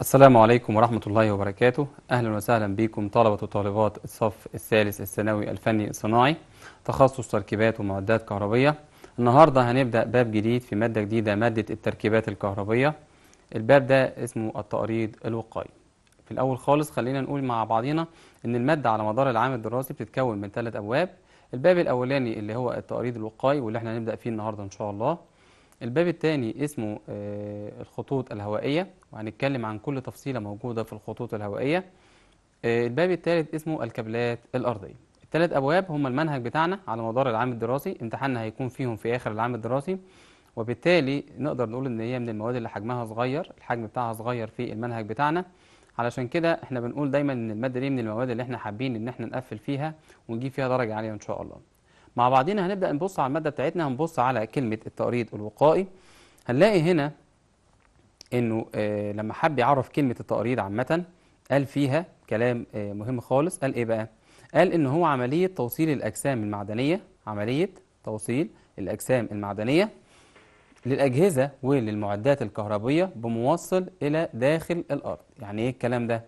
السلام عليكم ورحمة الله وبركاته أهلا وسهلا بكم طلبة وطالبات الصف الثالث الثانوي الفني الصناعي تخصص تركيبات ومعدات كهربية النهاردة هنبدأ باب جديد في مادة جديدة مادة التركيبات الكهربية الباب ده اسمه التقريض الوقائي في الأول خالص خلينا نقول مع بعضنا إن المادة على مدار العام الدراسي بتتكون من ثلاث أبواب الباب الأولاني اللي هو التقريض الوقائي واللي احنا هنبدأ فيه النهاردة إن شاء الله الباب الثاني اسمه آه، الخطوط الهوائية وهنتكلم عن كل تفصيلة موجودة في الخطوط الهوائية آه، الباب الثالث اسمه الكابلات الأرضية الثلاث أبواب هم المنهج بتاعنا على مدار العام الدراسي امتحاننا هيكون فيهم في آخر العام الدراسي وبالتالي نقدر نقول إن هي من المواد اللي حجمها صغير الحجم بتاعها صغير في المنهج بتاعنا علشان كده احنا بنقول دايما ان الماده دي من المواد اللي احنا حابين ان احنا نقفل فيها ونجيب فيها درجه عاليه ان شاء الله مع بعضنا هنبدأ نبص على المادة بتاعتنا هنبص على كلمة التقريض الوقائي هنلاقي هنا انه آه، لما حب يعرف كلمة التقريض عامة قال فيها كلام آه، مهم خالص قال ايه بقى؟ قال ان هو عملية توصيل الأجسام المعدنية عملية توصيل الأجسام المعدنية للأجهزة وللمعدات الكهربية بموصل إلى داخل الأرض يعني إيه الكلام ده؟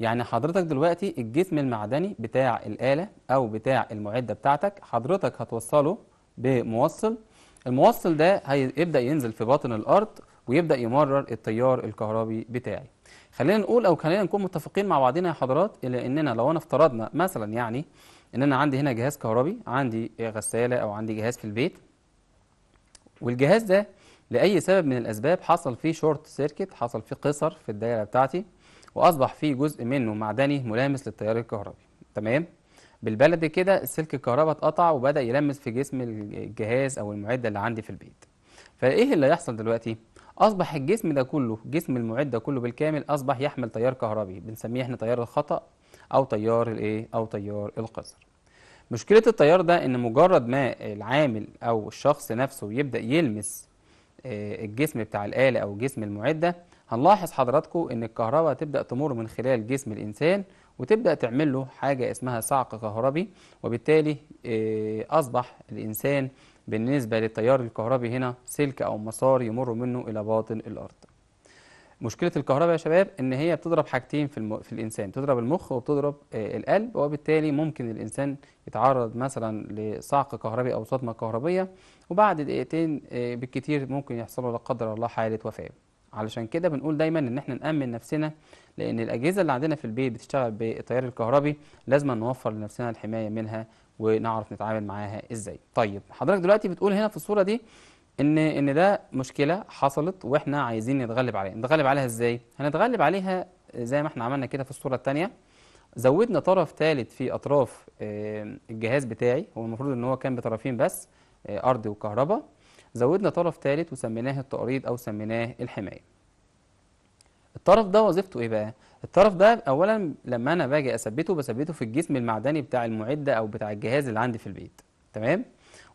يعني حضرتك دلوقتي الجسم المعدني بتاع الآلة أو بتاع المعدة بتاعتك حضرتك هتوصله بموصل الموصل ده هيبدأ ينزل في باطن الأرض ويبدأ يمرر التيار الكهربي بتاعي خلينا نقول أو خلينا نكون متفقين مع بعضنا يا حضرات إلى إننا لو أنا افترضنا مثلا يعني إن أنا عندي هنا جهاز كهربي عندي غسالة أو عندي جهاز في البيت والجهاز ده لأي سبب من الأسباب حصل فيه شورت سيركت حصل فيه قصر في الدائرة بتاعتي واصبح فيه جزء منه معدني ملامس للتيار الكهربي تمام بالبلد كده سلك الكهرباء اتقطع وبدا يلمس في جسم الجهاز او المعده اللي عندي في البيت فايه اللي هيحصل دلوقتي اصبح الجسم ده كله جسم المعده كله بالكامل اصبح يحمل تيار كهربي بنسميه احنا تيار الخطا او تيار الايه او تيار القذر مشكله التيار ده ان مجرد ما العامل او الشخص نفسه يبدا يلمس آه، الجسم بتاع الاله او جسم المعده هنلاحظ حضراتكم ان الكهرباء تبدا تمر من خلال جسم الانسان وتبدا تعمل له حاجه اسمها صعق كهربي وبالتالي آه، اصبح الانسان بالنسبه للتيار الكهربي هنا سلك او مسار يمر منه الى باطن الارض مشكله الكهرباء يا شباب ان هي بتضرب حاجتين في, الم... في الانسان بتضرب المخ وبتضرب آه، القلب وبالتالي ممكن الانسان يتعرض مثلا لصعق كهربي او صدمه كهربيه وبعد دقيقتين آه، بالكتير ممكن يحصل له لا قدر الله حاله وفاه علشان كده بنقول دايما ان احنا نامن نفسنا لان الاجهزه اللي عندنا في البيت بتشتغل بالتيار الكهربي لازم نوفر لنفسنا الحمايه منها ونعرف نتعامل معاها ازاي طيب حضرتك دلوقتي بتقول هنا في الصوره دي ان ان ده مشكله حصلت واحنا عايزين نتغلب عليها نتغلب عليها ازاي هنتغلب عليها زي ما احنا عملنا كده في الصوره الثانيه زودنا طرف ثالث في اطراف الجهاز بتاعي هو المفروض ان هو كان بطرفين بس آه، ارض وكهرباء زودنا طرف ثالث وسميناه التقريض أو سميناه الحماية الطرف ده وظيفته إيه بقى؟ الطرف ده أولا لما أنا باجي أثبته بثبته في الجسم المعدني بتاع المعدة أو بتاع الجهاز اللي عندي في البيت تمام؟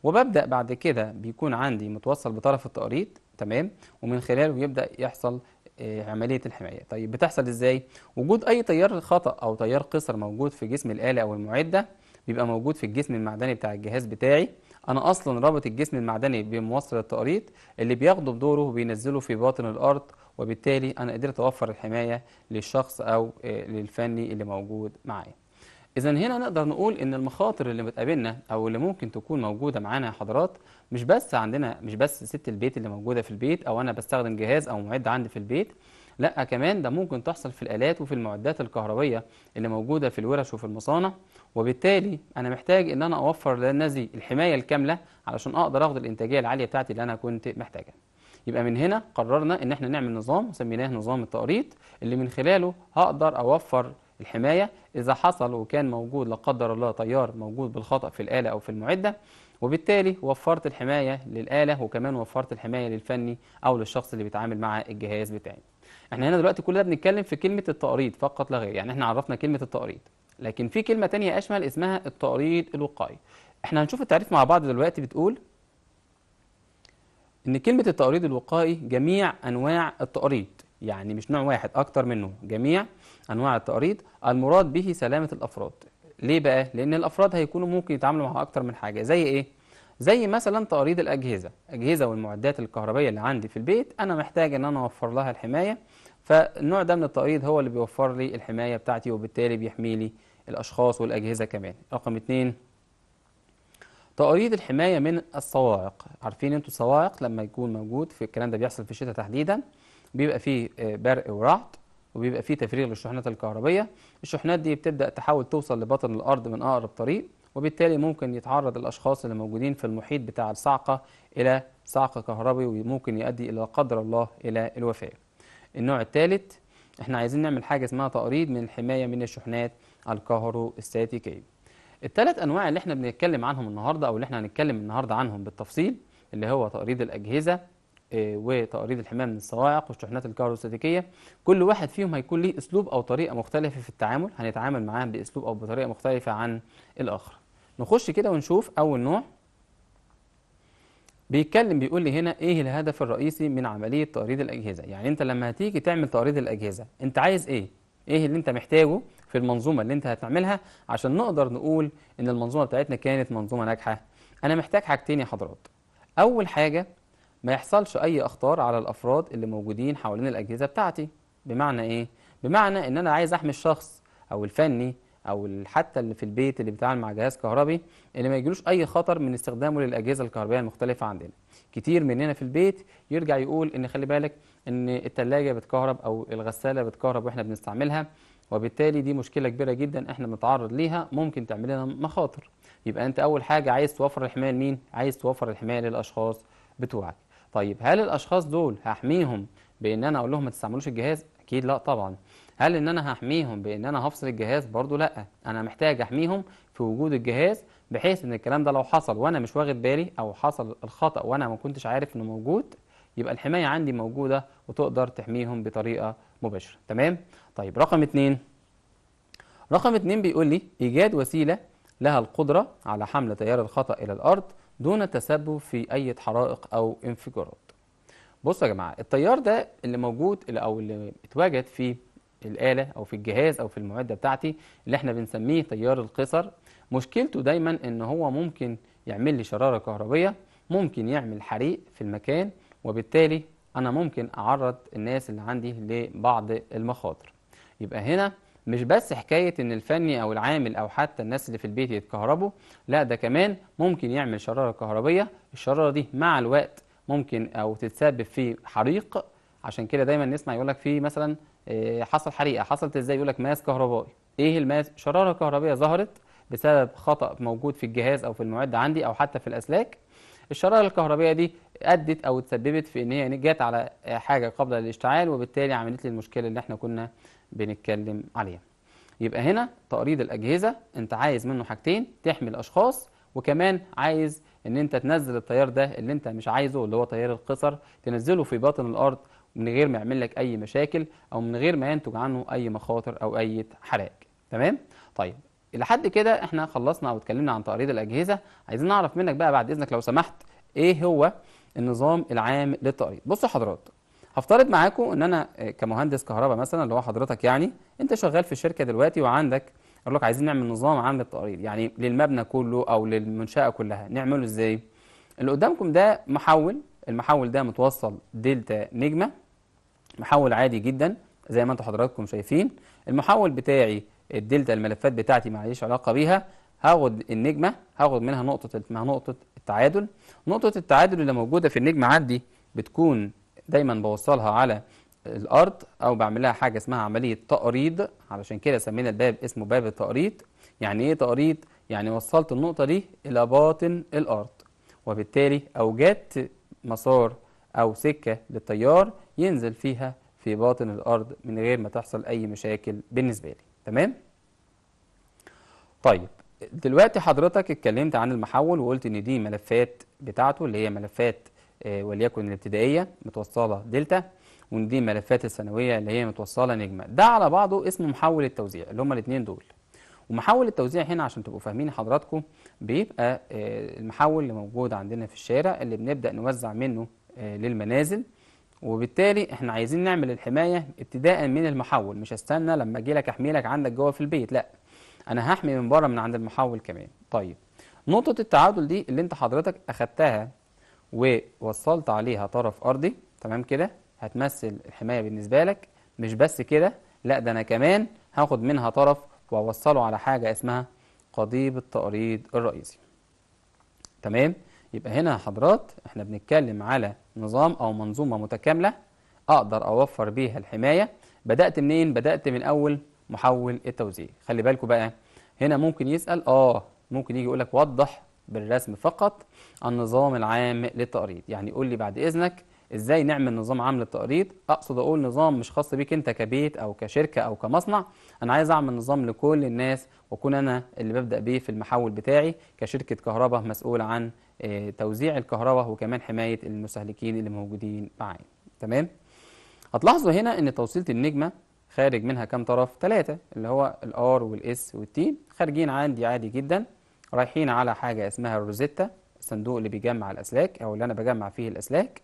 وببدأ بعد كده بيكون عندي متوصل بطرف التقريض تمام؟ ومن خلاله يبدأ يحصل آه، عملية الحماية طيب بتحصل إزاي؟ وجود أي تيار خطأ أو تيار قصر موجود في جسم الآلة أو المعدة بيبقى موجود في الجسم المعدني بتاع الجهاز بتاعي انا اصلا رابط الجسم المعدني بموصل التقريط اللي بياخده بدوره وبينزله في باطن الارض وبالتالي انا قدرت اوفر الحمايه للشخص او آه، للفني اللي موجود معايا اذا هنا نقدر نقول ان المخاطر اللي بتقابلنا او اللي ممكن تكون موجوده معانا يا حضرات مش بس عندنا مش بس ست البيت اللي موجوده في البيت او انا بستخدم جهاز او معد عندي في البيت لا كمان ده ممكن تحصل في الآلات وفي المعدات الكهربية اللي موجودة في الورش وفي المصانع وبالتالي أنا محتاج إن أنا أوفر للناس الحماية الكاملة علشان أقدر أخد الإنتاجية العالية بتاعتي اللي أنا كنت محتاجها يبقى من هنا قررنا إن احنا نعمل نظام سميناه نظام التقريط اللي من خلاله هقدر أوفر الحماية إذا حصل وكان موجود لا قدر الله تيار موجود بالخطأ في الآلة أو في المعدة وبالتالي وفرت الحماية للآلة وكمان وفرت الحماية للفني أو للشخص اللي بيتعامل مع الجهاز بتاعي احنا هنا دلوقتي كلنا بنتكلم في كلمه التقريض فقط لا غير يعني احنا عرفنا كلمه التقريض لكن في كلمه تانية اشمل اسمها التقريض الوقائي احنا هنشوف التعريف مع بعض دلوقتي بتقول ان كلمه التقريض الوقائي جميع انواع التقريض يعني مش نوع واحد اكتر منه جميع انواع التقريض المراد به سلامه الافراد ليه بقى لان الافراد هيكونوا ممكن يتعاملوا مع اكتر من حاجه زي ايه زي مثلا تقريض الأجهزة أجهزة والمعدات الكهربية اللي عندي في البيت أنا محتاج أن أنا أوفر لها الحماية فالنوع ده من التقريض هو اللي بيوفر لي الحماية بتاعتي وبالتالي بيحمي لي الأشخاص والأجهزة كمان رقم اتنين تقريض الحماية من الصواعق عارفين انتوا الصواعق لما يكون موجود في الكلام ده بيحصل في الشتاء تحديدا بيبقى فيه برق ورعد وبيبقى فيه تفريغ للشحنات الكهربية الشحنات دي بتبدأ تحاول توصل لبطن الأرض من أقرب طريق وبالتالي ممكن يتعرض الأشخاص اللي موجودين في المحيط بتاع الصعقة إلى صعق كهربي وممكن يؤدي إلى قدر الله إلى الوفاة النوع الثالث احنا عايزين نعمل حاجة اسمها تقريض من الحماية من الشحنات الكهروستاتيكية الثلاث أنواع اللي احنا بنتكلم عنهم النهاردة أو اللي احنا هنتكلم النهاردة عنهم بالتفصيل اللي هو تقريض الأجهزة آه، وتقريض الحماية من الصواعق والشحنات الكهروستاتيكيه كل واحد فيهم هيكون ليه أسلوب أو طريقة مختلفة في التعامل هنتعامل معاه بأسلوب أو بطريقة مختلفة عن الآخر نخش كده ونشوف أول نوع بيتكلم بيقول لي هنا إيه الهدف الرئيسي من عملية تقريض الأجهزة يعني أنت لما هتيجي تعمل تقريض الأجهزة أنت عايز إيه؟ إيه اللي أنت محتاجه في المنظومة اللي أنت هتعملها عشان نقدر نقول إن المنظومة بتاعتنا كانت منظومة ناجحة أنا محتاج حاجتين يا حضرات أول حاجة ما يحصلش أي أخطار على الأفراد اللي موجودين حوالين الأجهزة بتاعتي بمعنى إيه؟ بمعنى إن أنا عايز أحمي الشخص أو الفني او حتى اللي في البيت اللي بيتعامل مع جهاز كهربي اللي ما يجيلوش اي خطر من استخدامه للاجهزه الكهربائيه المختلفه عندنا كتير مننا في البيت يرجع يقول ان خلي بالك ان الثلاجه بتكهرب او الغساله بتكهرب واحنا بنستعملها وبالتالي دي مشكله كبيره جدا احنا بنتعرض ليها ممكن تعمل لنا مخاطر يبقى انت اول حاجه عايز توفر الحمايه لمين عايز توفر الحمايه للاشخاص بتوعك طيب هل الاشخاص دول هحميهم بان انا اقول لهم ما تستعملوش الجهاز اكيد لا طبعا هل ان انا هحميهم بان انا هفصل الجهاز برضو لا انا محتاج احميهم في وجود الجهاز بحيث ان الكلام ده لو حصل وانا مش واخد بالي او حصل الخطا وانا ما كنتش عارف انه موجود يبقى الحمايه عندي موجوده وتقدر تحميهم بطريقه مباشره تمام طيب رقم اتنين رقم اتنين بيقول لي ايجاد وسيله لها القدره على حمل تيار الخطا الى الارض دون التسبب في اي حرائق او انفجارات بصوا يا جماعه التيار ده اللي موجود او اللي اتواجد في الآلة أو في الجهاز أو في المعدة بتاعتي اللي احنا بنسميه تيار القصر مشكلته دايما إن هو ممكن يعمل لي شرارة كهربية ممكن يعمل حريق في المكان وبالتالي أنا ممكن أعرض الناس اللي عندي لبعض المخاطر يبقى هنا مش بس حكاية إن الفني أو العامل أو حتى الناس اللي في البيت يتكهربوا لا ده كمان ممكن يعمل شرارة كهربية الشرارة دي مع الوقت ممكن أو تتسبب في حريق عشان كده دايما نسمع يقول لك في مثلا آه، حصل حريقه حصلت ازاي يقول لك ماس كهربائي ايه الماس شراره كهربائيه ظهرت بسبب خطا موجود في الجهاز او في المعد عندي او حتى في الاسلاك الشراره الكهربائيه دي ادت او تسببت في ان هي جت على حاجه قابله للاشتعال وبالتالي عملت لي المشكله اللي احنا كنا بنتكلم عليها يبقى هنا تقريض الاجهزه انت عايز منه حاجتين تحمي الاشخاص وكمان عايز ان انت تنزل التيار ده اللي انت مش عايزه اللي هو تيار القصر تنزله في باطن الارض من غير ما يعمل لك أي مشاكل أو من غير ما ينتج عنه أي مخاطر أو أي حراج تمام؟ طيب لحد كده احنا خلصنا او اتكلمنا عن تقريض الاجهزه عايزين نعرف منك بقى بعد اذنك لو سمحت ايه هو النظام العام للتقريض بصوا حضرات هفترض معاكم ان انا آه، كمهندس كهرباء مثلا اللي هو حضرتك يعني انت شغال في الشركه دلوقتي وعندك اقول لك عايزين نعمل نظام عام للتقريض يعني للمبنى كله او للمنشاه كلها نعمله ازاي اللي قدامكم ده محول المحول ده متوصل دلتا نجمه محول عادي جدا زي ما انتم حضراتكم شايفين المحول بتاعي الدلتا الملفات بتاعتي ما عليش علاقه بيها هاخد النجمه هاخد منها نقطه اسمها نقطه التعادل نقطه التعادل اللي موجوده في النجمه عندي بتكون دايما بوصلها على الارض او بعملها حاجه اسمها عمليه تقريض علشان كده سمينا الباب اسمه باب التقريض يعني ايه تقريض يعني وصلت النقطه دي الى باطن الارض وبالتالي اوجدت مسار او سكه للتيار ينزل فيها في باطن الأرض من غير ما تحصل أي مشاكل بالنسبة لي تمام؟ طيب دلوقتي حضرتك اتكلمت عن المحول وقلت ان دي ملفات بتاعته اللي هي ملفات آه، وليكن الابتدائية متوصلة دلتا وان دي ملفات الثانوية اللي هي متوصلة نجمة ده على بعضه اسمه محول التوزيع اللي هما الاثنين دول ومحول التوزيع هنا عشان تبقوا فاهمين حضراتكم بيبقى آه، المحول اللي موجود عندنا في الشارع اللي بنبدأ نوزع منه آه، للمنازل وبالتالي احنا عايزين نعمل الحماية ابتداء من المحول مش استنى لما اجي لك احمي لك عندك جوه في البيت لا انا هحمي من بره من عند المحول كمان طيب نقطة التعادل دي اللي انت حضرتك اخدتها ووصلت عليها طرف ارضي تمام كده هتمثل الحماية بالنسبة لك مش بس كده لا ده انا كمان هاخد منها طرف واوصله على حاجة اسمها قضيب التقريض الرئيسي تمام يبقى هنا يا حضرات احنا بنتكلم على نظام أو منظومة متكاملة أقدر أوفر بيها الحماية بدأت منين؟ بدأت من أول محول التوزيع خلي بالكوا بقى هنا ممكن يسأل آه ممكن يجي يقول لك وضح بالرسم فقط النظام العام للتقريض يعني قول لي بعد إذنك ازاي نعمل نظام عام للتقريض اقصد اقول نظام مش خاص بيك انت كبيت او كشركه او كمصنع انا عايز اعمل نظام لكل الناس واكون انا اللي ببدا بيه في المحول بتاعي كشركه كهرباء مسؤول عن آه، توزيع الكهرباء وكمان حمايه المستهلكين اللي موجودين معايا تمام هتلاحظوا هنا ان توصيله النجمه خارج منها كام طرف ثلاثة اللي هو الار والاس والتي خارجين عندي عادي جدا رايحين على حاجه اسمها الروزيتا الصندوق اللي بيجمع الاسلاك او اللي انا بجمع فيه الاسلاك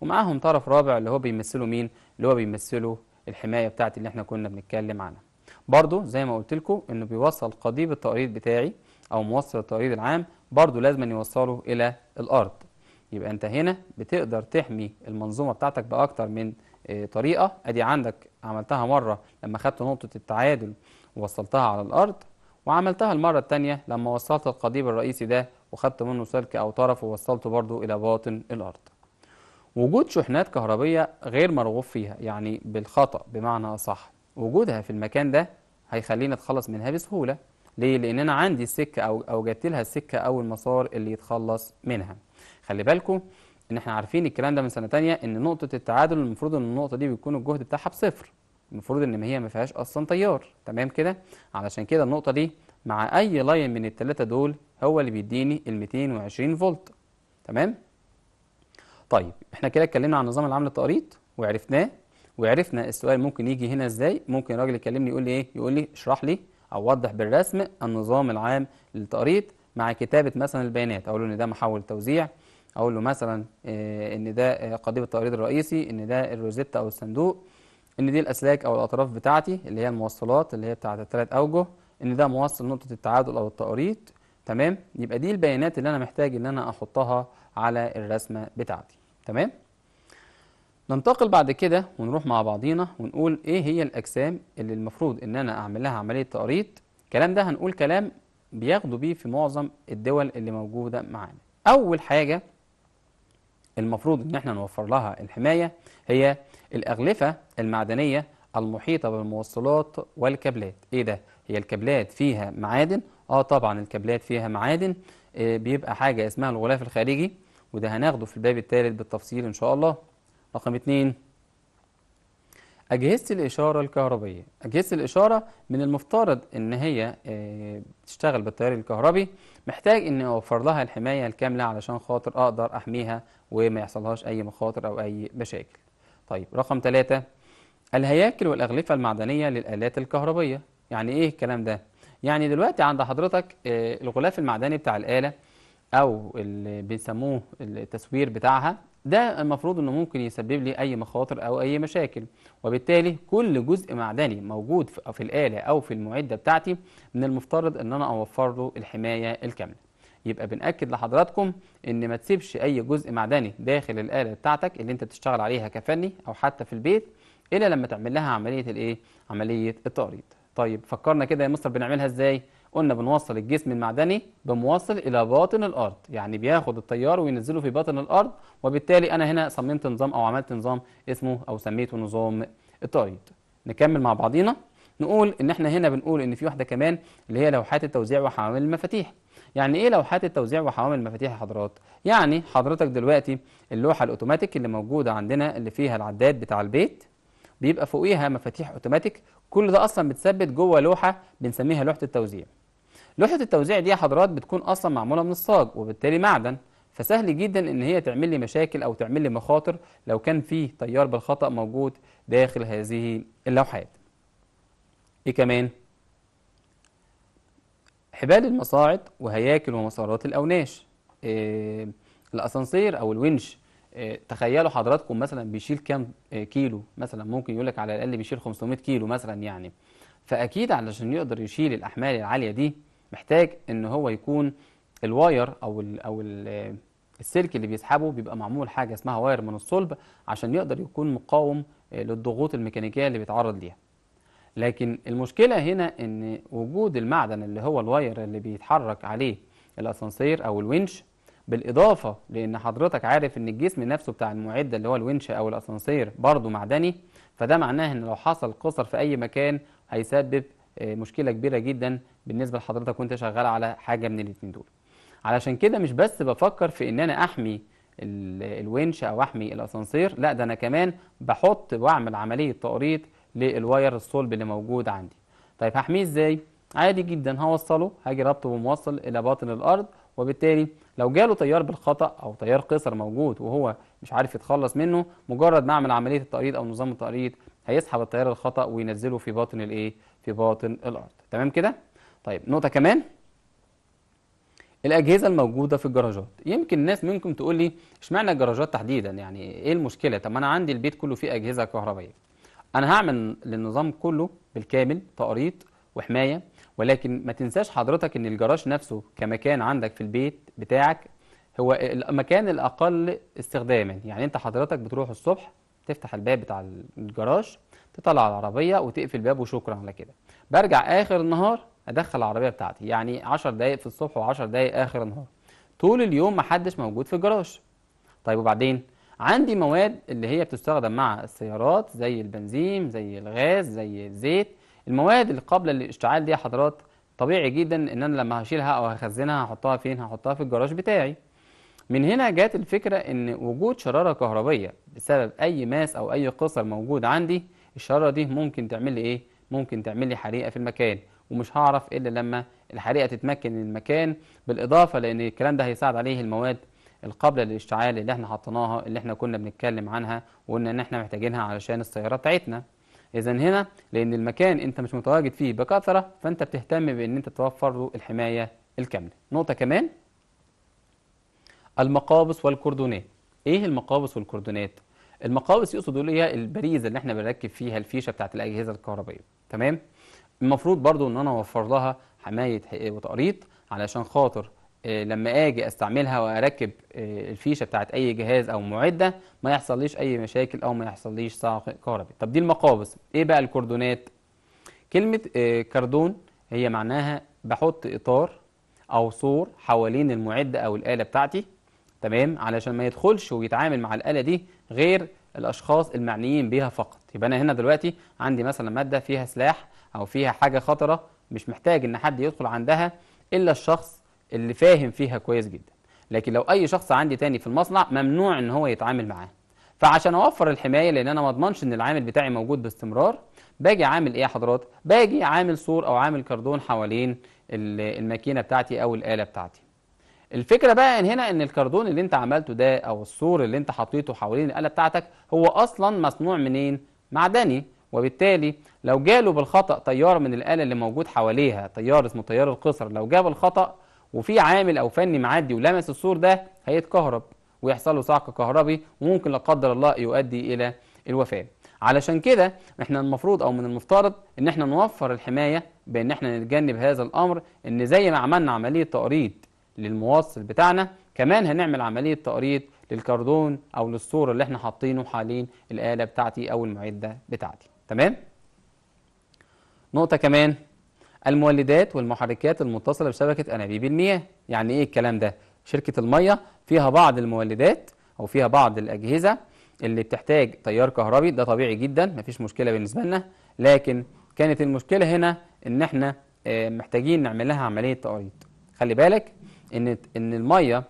ومعاهم طرف رابع اللي هو بيمثله مين اللي هو بيمثله الحمايه بتاعتي اللي احنا كنا بنتكلم عنها برضو زي ما قلت لكم انه بيوصل قضيب التقريض بتاعي او موصل التقريض العام برضو لازم أن يوصله الى الارض يبقى انت هنا بتقدر تحمي المنظومه بتاعتك باكتر من آه، طريقه ادي عندك عملتها مره لما خدت نقطه التعادل ووصلتها على الارض وعملتها المره الثانيه لما وصلت القضيب الرئيسي ده وخدت منه سلك او طرف ووصلته برضو الى باطن الارض وجود شحنات كهربية غير مرغوب فيها يعني بالخطأ بمعنى أصح وجودها في المكان ده هيخليني أتخلص منها بسهولة ليه؟ لأن أنا عندي السكة أو أوجدت لها السكة أو المسار اللي يتخلص منها خلي بالكم إن إحنا عارفين الكلام ده من سنة تانية إن نقطة التعادل المفروض إن النقطة دي بيكون الجهد بتاعها بصفر المفروض إن هي ما فيهاش أصلا تيار تمام كده؟ علشان كده النقطة دي مع أي لاين من التلاتة دول هو اللي بيديني ال 220 فولت تمام؟ طيب احنا كده اتكلمنا عن نظام العمل التقريط وعرفناه وعرفنا السؤال ممكن يجي هنا ازاي ممكن راجل يكلمني يقول لي ايه يقول لي اشرح لي او وضح بالرسم النظام العام للتقريط مع كتابه مثلا البيانات اقول له ان ده محول توزيع اقول له مثلا آه، ان ده قضيب التقريض الرئيسي ان ده الروزيتا او الصندوق ان دي الاسلاك او الاطراف بتاعتي اللي هي الموصلات اللي هي بتاعه الثلاث اوجه ان ده موصل نقطه التعادل او التقريط تمام يبقى دي البيانات اللي انا محتاج ان انا احطها على الرسمه بتاعتي تمام ننتقل بعد كده ونروح مع بعضينا ونقول ايه هي الاجسام اللي المفروض ان انا اعمل لها عمليه تقريض الكلام ده هنقول كلام بياخدوا بيه في معظم الدول اللي موجوده معانا اول حاجه المفروض ان احنا نوفر لها الحمايه هي الاغلفه المعدنيه المحيطه بالموصلات والكابلات ايه ده هي الكابلات فيها معادن اه طبعا الكابلات فيها معادن آه، بيبقى حاجه اسمها الغلاف الخارجي وده هناخده في الباب الثالث بالتفصيل إن شاء الله رقم اتنين أجهزة الإشارة الكهربية أجهزة الإشارة من المفترض إن هي آه، تشتغل بالتيار الكهربي محتاج إن أوفر لها الحماية الكاملة علشان خاطر أقدر أحميها وما يحصلهاش أي مخاطر أو أي مشاكل طيب رقم ثلاثة الهياكل والأغلفة المعدنية للآلات الكهربية يعني إيه الكلام ده؟ يعني دلوقتي عند حضرتك آه، الغلاف المعدني بتاع الآلة او اللي بيسموه التسوير بتاعها ده المفروض انه ممكن يسبب لي اي مخاطر او اي مشاكل وبالتالي كل جزء معدني موجود في الاله او في المعده بتاعتي من المفترض ان انا اوفر له الحمايه الكامله يبقى بنأكد لحضراتكم ان ما تسيبش اي جزء معدني داخل الاله بتاعتك اللي انت بتشتغل عليها كفني او حتى في البيت الا لما تعمل لها عمليه الايه عمليه التقريض طيب فكرنا كده يا مستر بنعملها ازاي قلنا بنوصل الجسم المعدني بموصل إلى باطن الأرض يعني بياخد التيار وينزله في باطن الأرض وبالتالي أنا هنا صممت نظام أو عملت نظام اسمه أو سميته نظام الطريد نكمل مع بعضينا نقول إن إحنا هنا بنقول إن في واحدة كمان اللي هي لوحات التوزيع وحوامل المفاتيح يعني ايه لوحات التوزيع وحوامل المفاتيح يا حضرات يعني حضرتك دلوقتي اللوحه الاوتوماتيك اللي موجوده عندنا اللي فيها العداد بتاع البيت بيبقى فوقيها مفاتيح اوتوماتيك كل ده اصلا متثبت جوه لوحه بنسميها لوحه التوزيع لوحة التوزيع دي يا حضرات بتكون أصلا معمولة من الصاج وبالتالي معدن فسهل جدا إن هي تعمل لي مشاكل أو تعمل لي مخاطر لو كان في تيار بالخطأ موجود داخل هذه اللوحات إيه كمان؟ حبال المصاعد وهياكل ومسارات الأوناش إيه الأسانسير أو الونش إيه تخيلوا حضراتكم مثلا بيشيل كام آه، كيلو مثلا ممكن يقول لك على الأقل بيشيل 500 كيلو مثلا يعني فأكيد علشان يقدر يشيل الأحمال العالية دي محتاج ان هو يكون الواير او الـ او الـ السلك اللي بيسحبه بيبقى معمول حاجه اسمها واير من الصلب عشان يقدر يكون مقاوم آه، للضغوط الميكانيكيه اللي بيتعرض ليها لكن المشكله هنا ان وجود المعدن اللي هو الواير اللي بيتحرك عليه الاسانسير او الونش بالاضافه لان حضرتك عارف ان الجسم نفسه بتاع المعده اللي هو الونش او الاسانسير برضه معدني فده معناه ان لو حصل قصر في اي مكان هيسبب مشكله كبيره جدا بالنسبه لحضرتك وانت شغال على حاجه من الاثنين دول علشان كده مش بس بفكر في ان انا احمي الونش او احمي الاسانسير لا ده انا كمان بحط واعمل عمليه تقريط للواير الصلب اللي موجود عندي طيب هحميه ازاي عادي جدا هوصله هاجي ربطه بموصل الى باطن الارض وبالتالي لو جاله تيار بالخطا او تيار قصر موجود وهو مش عارف يتخلص منه مجرد ما اعمل عمليه التقريض او نظام التقريض هيسحب التيار الخطا وينزله في باطن الايه في باطن الأرض تمام كده؟ طيب نقطة كمان الأجهزة الموجودة في الجراجات يمكن الناس منكم تقول لي اشمعنى الجراجات تحديدا يعني إيه المشكلة؟ طب أنا عندي البيت كله فيه أجهزة كهربائية أنا هعمل للنظام كله بالكامل تقريط وحماية ولكن ما تنساش حضرتك ان الجراج نفسه كمكان عندك في البيت بتاعك هو المكان الاقل استخداما يعني انت حضرتك بتروح الصبح تفتح الباب بتاع الجراج تطلع العربيه وتقفل الباب وشكرا على كده برجع اخر النهار ادخل العربيه بتاعتي يعني 10 دقائق في الصبح و10 دقائق اخر النهار طول اليوم محدش موجود في الجراج طيب وبعدين عندي مواد اللي هي بتستخدم مع السيارات زي البنزين زي الغاز زي الزيت المواد اللي قابله للاشتعال دي يا حضرات طبيعي جدا ان انا لما هشيلها او هخزنها هحطها فين هحطها في الجراج بتاعي من هنا جت الفكره ان وجود شراره كهربيه بسبب اي ماس او اي قصر موجود عندي الشراره دي ممكن تعمل لي ايه ممكن تعمل لي حريقه في المكان ومش هعرف الا لما الحريقه تتمكن من المكان بالاضافه لان الكلام ده هيساعد عليه المواد القابله للاشتعال اللي احنا حطيناها اللي احنا كنا بنتكلم عنها وقلنا ان احنا محتاجينها علشان السياره بتاعتنا اذا هنا لان المكان انت مش متواجد فيه بكثره فانت بتهتم بان انت توفر له الحمايه الكامله نقطه كمان المقابس والكردونات ايه المقابس والكردونات المقاوس يقصد اللي هي البريزه اللي احنا بنركب فيها الفيشه بتاعت الاجهزه الكهربائيه تمام المفروض برضو ان انا اوفر لها حمايه وتقريط علشان خاطر آه، لما اجي استعملها واركب آه، الفيشه بتاعت اي جهاز او معده ما يحصليش اي مشاكل او ما يحصليش صعق كهربي طب دي المقابس ايه بقى الكوردونات كلمه آه، كاردون هي معناها بحط اطار او سور حوالين المعده او الاله بتاعتي تمام علشان ما يدخلش ويتعامل مع الاله دي غير الأشخاص المعنيين بها فقط يبقى أنا هنا دلوقتي عندي مثلا مادة فيها سلاح أو فيها حاجة خطرة مش محتاج إن حد يدخل عندها إلا الشخص اللي فاهم فيها كويس جدا لكن لو أي شخص عندي تاني في المصنع ممنوع إن هو يتعامل معاه فعشان أوفر الحماية لأن أنا ما أضمنش إن العامل بتاعي موجود باستمرار باجي عامل إيه يا حضرات؟ باجي عامل سور أو عامل كردون حوالين الماكينة بتاعتي أو الآلة بتاعتي الفكره بقى ان هنا ان الكاردون اللي انت عملته ده او السور اللي انت حطيته حوالين الاله بتاعتك هو اصلا مصنوع منين معدني وبالتالي لو جاله بالخطا تيار من الاله اللي موجود حواليها تيار اسمه تيار القصر لو جاب الخطا وفي عامل او فني معدي ولمس السور ده هيتكهرب ويحصل له صعق كهربي وممكن لا قدر الله يؤدي الى الوفاه علشان كده احنا المفروض او من المفترض ان احنا نوفر الحمايه بان احنا نتجنب هذا الامر ان زي ما عملنا عمليه تقريض للموصل بتاعنا كمان هنعمل عملية تقريض للكاردون أو للسور اللي احنا حاطينه حالين الآلة بتاعتي أو المعدة بتاعتي تمام؟ نقطة كمان المولدات والمحركات المتصلة بشبكة أنابيب المياه يعني إيه الكلام ده؟ شركة المية فيها بعض المولدات أو فيها بعض الأجهزة اللي بتحتاج تيار كهربي ده طبيعي جدا مفيش مشكلة بالنسبة لنا لكن كانت المشكلة هنا إن احنا آه، محتاجين نعمل لها عملية تقريض خلي بالك ان ان الميه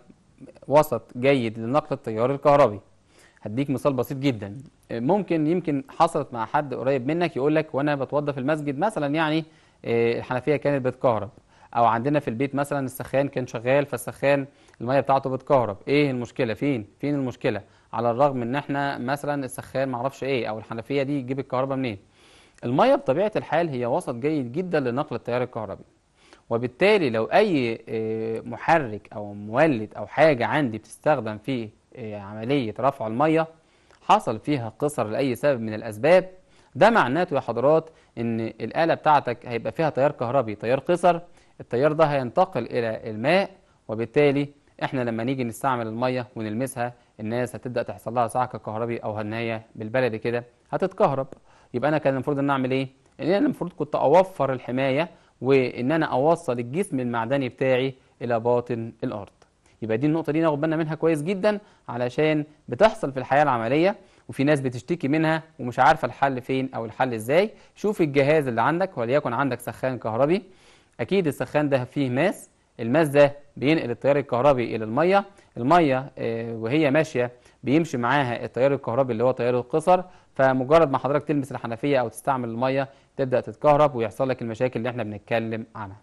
وسط جيد لنقل التيار الكهربي هديك مثال بسيط جدا ممكن يمكن حصلت مع حد قريب منك يقول لك وانا بتوضى في المسجد مثلا يعني آه، الحنفيه كانت بتكهرب او عندنا في البيت مثلا السخان كان شغال فالسخان الميه بتاعته بتكهرب ايه المشكله فين فين المشكله على الرغم ان احنا مثلا السخان معرفش ايه او الحنفيه دي تجيب الكهرباء منين الميه بطبيعه الحال هي وسط جيد جدا لنقل التيار الكهربي وبالتالي لو أي آه، محرك أو مولد أو حاجة عندي بتستخدم في آه، عملية رفع المية حصل فيها قصر لأي سبب من الأسباب ده معناته يا حضرات إن الآلة بتاعتك هيبقى فيها تيار كهربي تيار قصر التيار ده هينتقل إلى الماء وبالتالي إحنا لما نيجي نستعمل المية ونلمسها الناس هتبدأ تحصل لها صعقه كهربي أو إن هي بالبلدي كده هتتكهرب يبقى أنا كان المفروض إن أعمل إيه؟ إن يعني أنا المفروض كنت أوفر الحماية وإن أنا أوصل الجسم المعدني بتاعي إلى باطن الأرض يبقى دي النقطة دي ناخد بالنا منها كويس جدا علشان بتحصل في الحياة العملية وفي ناس بتشتكي منها ومش عارفة الحل فين أو الحل إزاي شوف الجهاز اللي عندك وليكن عندك سخان كهربي أكيد السخان ده فيه ماس الماس ده بينقل التيار الكهربي إلى المية المية آه، وهي ماشية بيمشي معاها التيار الكهربي اللي هو تيار القصر فمجرد ما حضرتك تلمس الحنفيه او تستعمل الميه تبدا تتكهرب ويحصل لك المشاكل اللي احنا بنتكلم عنها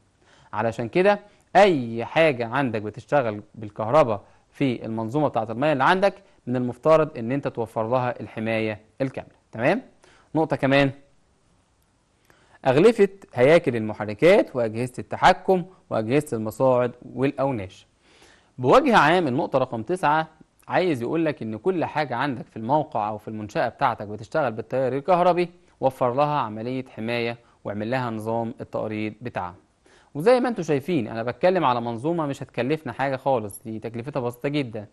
علشان كده اي حاجه عندك بتشتغل بالكهرباء في المنظومه بتاعه الميه اللي عندك من المفترض ان انت توفر لها الحمايه الكامله تمام نقطه كمان أغلفة هياكل المحركات وأجهزة التحكم وأجهزة المصاعد والأوناش بوجه عام النقطة رقم تسعة عايز يقول لك ان كل حاجه عندك في الموقع او في المنشاه بتاعتك بتشتغل بالتيار الكهربي وفر لها عمليه حمايه واعمل لها نظام التقريض بتاعها وزي ما انتم شايفين انا بتكلم على منظومه مش هتكلفنا حاجه خالص دي تكلفتها بسيطه جدا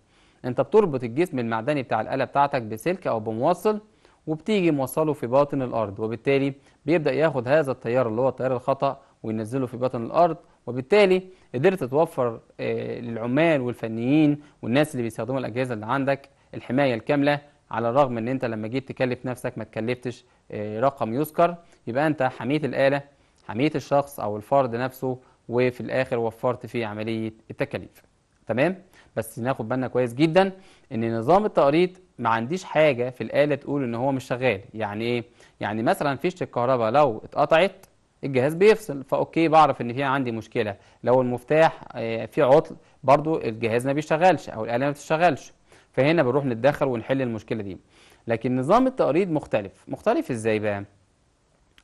انت بتربط الجسم المعدني بتاع الاله بتاعتك بسلك او بموصل وبتيجي موصله في باطن الارض وبالتالي بيبدا ياخد هذا التيار اللي هو التيار الخطا وينزله في باطن الارض وبالتالي قدرت توفر آه، للعمال والفنيين والناس اللي بيستخدموا الاجهزه اللي عندك الحمايه الكامله على الرغم ان انت لما جيت تكلف نفسك ما تكلفتش آه، رقم يذكر يبقى انت حميت الاله حميت الشخص او الفرد نفسه وفي الاخر وفرت في عمليه التكاليف تمام بس ناخد بالنا كويس جدا ان نظام التقريض ما عنديش حاجه في الاله تقول ان هو مش شغال يعني ايه يعني مثلا فيشه الكهرباء لو اتقطعت الجهاز بيفصل فاوكي بعرف ان في عندي مشكله لو المفتاح آه، في عطل برضو الجهاز ما بيشتغلش او الاله ما بتشتغلش فهنا بنروح نتدخل ونحل المشكله دي لكن نظام التقريض مختلف مختلف ازاي بقى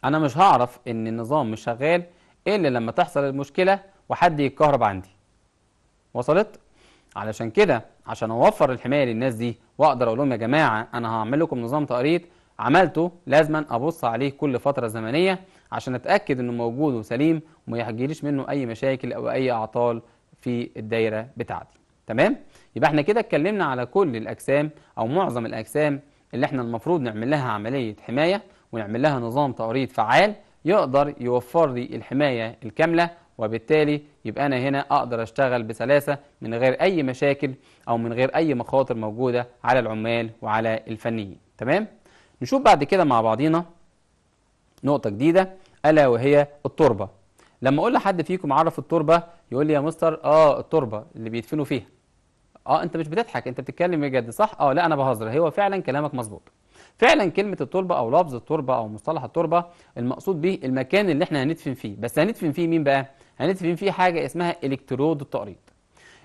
انا مش هعرف ان النظام مش شغال الا لما تحصل المشكله وحد يتكهرب عندي وصلت علشان كده عشان اوفر الحمايه للناس دي واقدر اقول لهم يا جماعه انا هعمل لكم نظام تقريض عملته لازما ابص عليه كل فتره زمنيه عشان اتاكد انه موجود وسليم وما يجيليش منه اي مشاكل او اي اعطال في الدايره بتاعتي تمام يبقى احنا كده اتكلمنا على كل الاجسام او معظم الاجسام اللي احنا المفروض نعمل لها عمليه حمايه ونعمل لها نظام تقريض فعال يقدر يوفر لي الحمايه الكامله وبالتالي يبقى انا هنا اقدر اشتغل بسلاسه من غير اي مشاكل او من غير اي مخاطر موجوده على العمال وعلى الفنيين تمام نشوف بعد كده مع بعضينا نقطه جديده ألا وهي التربة لما أقول لحد فيكم عرف التربة يقول لي يا مستر آه التربة اللي بيدفنوا فيها آه أنت مش بتضحك أنت بتتكلم بجد صح؟ آه لا أنا بهزر هو فعلا كلامك مظبوط فعلا كلمة التربة أو لفظ التربة أو مصطلح التربة المقصود به المكان اللي احنا هندفن فيه بس هندفن فيه مين بقى؟ هندفن فيه حاجة اسمها إلكترود التقريض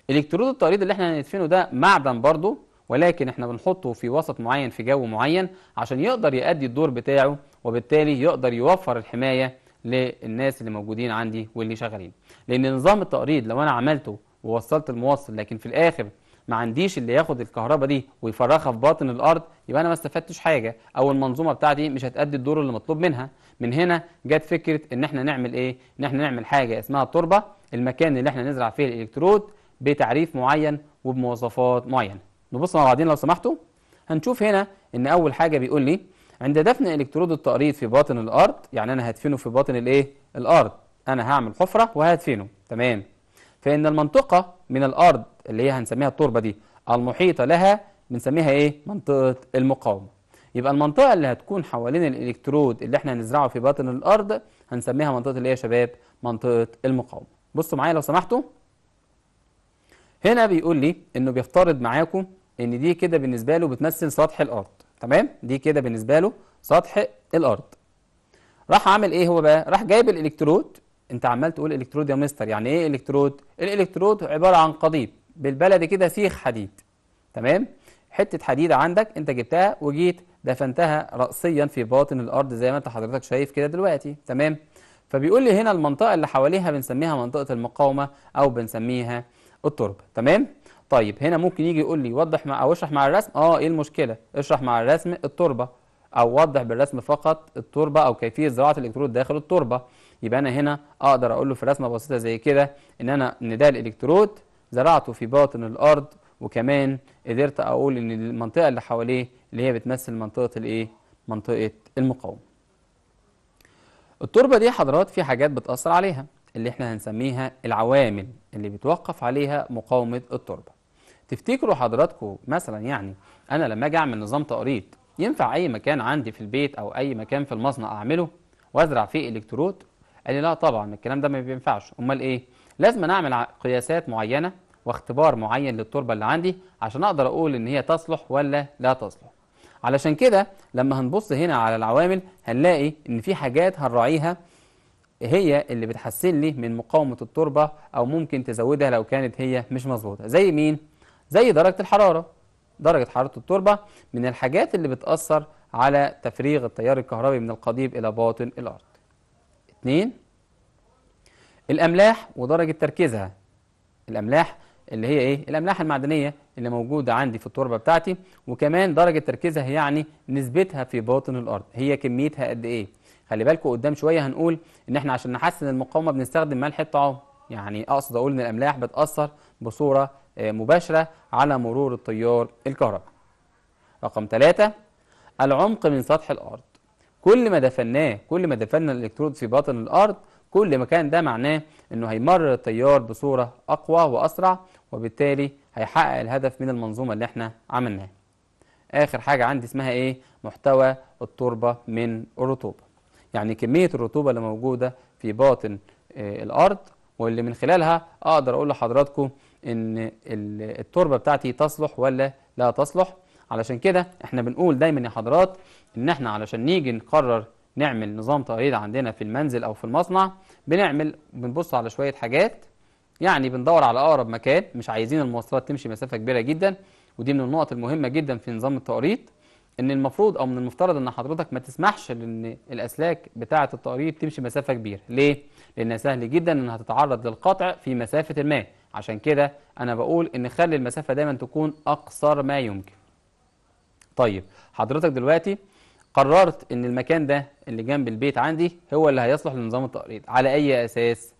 الكترود التقريض اللي احنا هندفنه ده معدن برضه ولكن احنا بنحطه في وسط معين في جو معين عشان يقدر يؤدي الدور بتاعه وبالتالي يقدر يوفر الحماية للناس اللي موجودين عندي واللي شغالين لأن نظام التقريض لو أنا عملته ووصلت الموصل لكن في الآخر ما عنديش اللي ياخد الكهرباء دي ويفرغها في باطن الارض يبقى انا ما استفدتش حاجه او المنظومه بتاعتي مش هتأدي الدور اللي مطلوب منها من هنا جت فكره ان احنا نعمل ايه ان احنا نعمل حاجه اسمها التربه المكان اللي احنا نزرع فيه الالكترود بتعريف معين وبمواصفات معينه نبص مع بعضين لو سمحتوا هنشوف هنا ان اول حاجه بيقول لي عند دفن الكترود التقريض في باطن الارض يعني انا هدفنه في باطن الايه الارض انا هعمل حفره وهدفنه تمام فان المنطقه من الارض اللي هي هنسميها التربه دي المحيطه لها بنسميها ايه منطقه المقاومه يبقى المنطقه اللي هتكون حوالين الالكترود اللي احنا هنزرعه في باطن الارض هنسميها منطقه اللي هي شباب منطقه المقاومه بصوا معايا لو سمحتوا هنا بيقول لي انه بيفترض معاكم ان دي كده بالنسبه له بتمثل سطح الارض تمام دي كده بالنسبه له سطح الارض راح عامل ايه هو بقى راح جايب الالكترود انت عمال تقول الكترود يا مستر يعني ايه الكترود الالكترود عباره عن قضيب بالبلدي كده سيخ حديد تمام حته حديده عندك انت جبتها وجيت دفنتها راسيا في باطن الارض زي ما انت حضرتك شايف كده دلوقتي تمام فبيقول لي هنا المنطقه اللي حواليها بنسميها منطقه المقاومه او بنسميها التربه تمام طيب هنا ممكن يجي يقول لي وضح مع او اشرح مع الرسم اه ايه المشكله اشرح مع الرسم التربه او وضح بالرسم فقط التربه او كيفيه زراعه الالكترود داخل التربه يبقى انا هنا اقدر اقول له في رسمه بسيطه زي كده ان انا ان ده الالكترود زرعته في باطن الارض وكمان قدرت اقول ان المنطقه اللي حواليه اللي هي بتمثل منطقه الايه منطقه المقاومه التربه دي حضرات في حاجات بتاثر عليها اللي احنا هنسميها العوامل اللي بتوقف عليها مقاومه التربه تفتكروا حضراتكم مثلا يعني انا لما اجي اعمل نظام تقريض ينفع اي مكان عندي في البيت او اي مكان في المصنع اعمله وازرع فيه الكترود قال لي لا طبعا الكلام ده ما بينفعش امال ايه لازم اعمل قياسات معينه واختبار معين للتربه اللي عندي عشان اقدر اقول ان هي تصلح ولا لا تصلح علشان كده لما هنبص هنا على العوامل هنلاقي ان في حاجات هنراعيها هي اللي بتحسن لي من مقاومه التربه او ممكن تزودها لو كانت هي مش مظبوطه زي مين زي درجة الحرارة درجة حرارة التربة من الحاجات اللي بتأثر على تفريغ التيار الكهربي من القضيب إلى باطن الأرض اتنين الأملاح ودرجة تركيزها الأملاح اللي هي إيه؟ الأملاح المعدنية اللي موجودة عندي في التربة بتاعتي وكمان درجة تركيزها يعني نسبتها في باطن الأرض هي كميتها قد إيه؟ خلي بالكم قدام شوية هنقول إن إحنا عشان نحسن المقاومة بنستخدم ملح الطعام يعني أقصد أقول إن الأملاح بتأثر بصورة آه، مباشرة على مرور التيار الكهرباء رقم ثلاثة العمق من سطح الأرض كل ما دفناه كل ما دفنا الإلكترود في باطن الأرض كل ما كان ده معناه أنه هيمرر التيار بصورة أقوى وأسرع وبالتالي هيحقق الهدف من المنظومة اللي احنا عملناها آخر حاجة عندي اسمها إيه؟ محتوى التربة من الرطوبة يعني كمية الرطوبة اللي موجودة في باطن آه، الأرض واللي من خلالها أقدر أقول لحضراتكم ان التربه بتاعتي تصلح ولا لا تصلح علشان كده احنا بنقول دايما يا حضرات ان احنا علشان نيجي نقرر نعمل نظام تقليد عندنا في المنزل او في المصنع بنعمل بنبص على شويه حاجات يعني بندور على اقرب مكان مش عايزين المواصلات تمشي مسافه كبيره جدا ودي من النقط المهمه جدا في نظام التقريط ان المفروض او من المفترض ان حضرتك ما تسمحش ان الاسلاك بتاعه التقريط تمشي مسافه كبيره ليه لان سهل جدا انها تتعرض للقطع في مسافه ما عشان كده أنا بقول إن خلي المسافة دايما تكون أقصر ما يمكن طيب حضرتك دلوقتي قررت إن المكان ده اللي جنب البيت عندي هو اللي هيصلح لنظام التقريض على أي أساس؟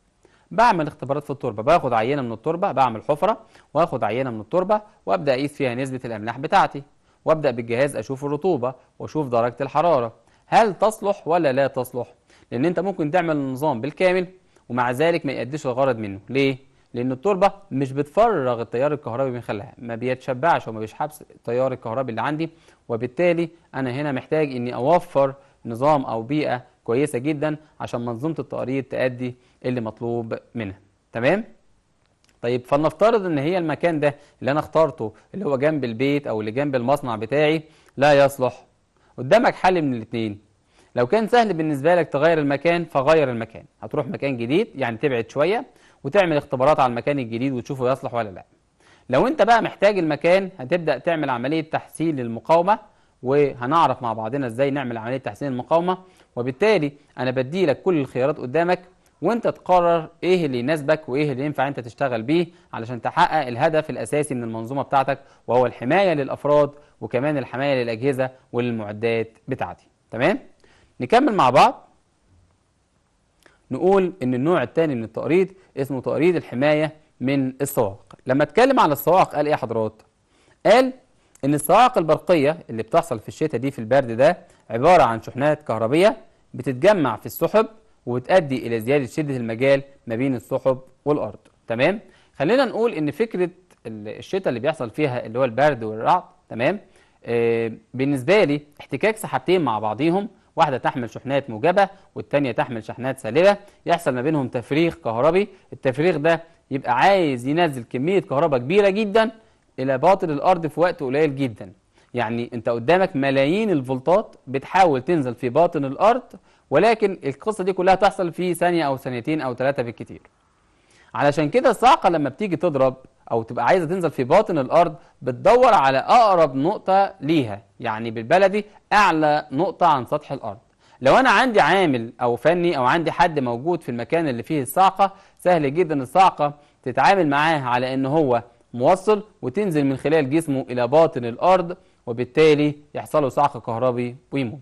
بعمل اختبارات في التربه باخد عينه من التربه بعمل حفره واخد عينه من التربه وابدا اقيس فيها نسبه الاملاح بتاعتي وابدا بالجهاز اشوف الرطوبه واشوف درجه الحراره هل تصلح ولا لا تصلح لان انت ممكن تعمل النظام بالكامل ومع ذلك ما يأديش الغرض منه ليه لأن التربة مش بتفرغ التيار الكهربي من خلالها ما بيتشبعش وما بيشحبش التيار الكهربي اللي عندي وبالتالي أنا هنا محتاج إني أوفر نظام أو بيئة كويسة جدا عشان منظومة التقارير تأدي اللي مطلوب منها تمام؟ طيب فلنفترض ان هي المكان ده اللي انا اخترته اللي هو جنب البيت او اللي جنب المصنع بتاعي لا يصلح قدامك حل من الاثنين لو كان سهل بالنسبه لك تغير المكان فغير المكان هتروح مكان جديد يعني تبعد شويه وتعمل اختبارات على المكان الجديد وتشوفه يصلح ولا لا لو انت بقى محتاج المكان هتبدأ تعمل عملية تحسين للمقاومة وهنعرف مع بعضنا ازاي نعمل عملية تحسين المقاومة وبالتالي انا بدي لك كل الخيارات قدامك وانت تقرر ايه اللي يناسبك وايه اللي ينفع انت تشتغل بيه علشان تحقق الهدف الاساسي من المنظومه بتاعتك وهو الحمايه للافراد وكمان الحمايه للاجهزه وللمعدات بتاعتي تمام نكمل مع بعض نقول ان النوع الثاني من التقريض اسمه تقريض الحماية من الصواعق لما اتكلم على الصواعق قال ايه يا حضرات قال ان الصواعق البرقية اللي بتحصل في الشتاء دي في البرد ده عبارة عن شحنات كهربية بتتجمع في السحب وبتؤدي الى زيادة شدة المجال ما بين السحب والارض تمام خلينا نقول ان فكرة الشتاء اللي بيحصل فيها اللي هو البرد والرعد تمام آه بالنسبة لي احتكاك سحابتين مع بعضيهم واحدة تحمل شحنات موجبة والتانية تحمل شحنات سالبة يحصل ما بينهم تفريغ كهربي التفريغ ده يبقى عايز ينزل كمية كهرباء كبيرة جدا إلى باطن الأرض في وقت قليل جدا يعني أنت قدامك ملايين الفولتات بتحاول تنزل في باطن الأرض ولكن القصة دي كلها تحصل في ثانية أو ثانيتين أو ثلاثة بالكتير علشان كده الصاعقة لما بتيجي تضرب أو تبقى عايزة تنزل في باطن الأرض بتدور على أقرب نقطة ليها يعني بالبلدي أعلى نقطة عن سطح الأرض لو أنا عندي عامل أو فني أو عندي حد موجود في المكان اللي فيه الصاعقة سهل جدا الصاعقة تتعامل معاه على أن هو موصل وتنزل من خلال جسمه إلى باطن الأرض وبالتالي يحصل له صعق كهربي ويموت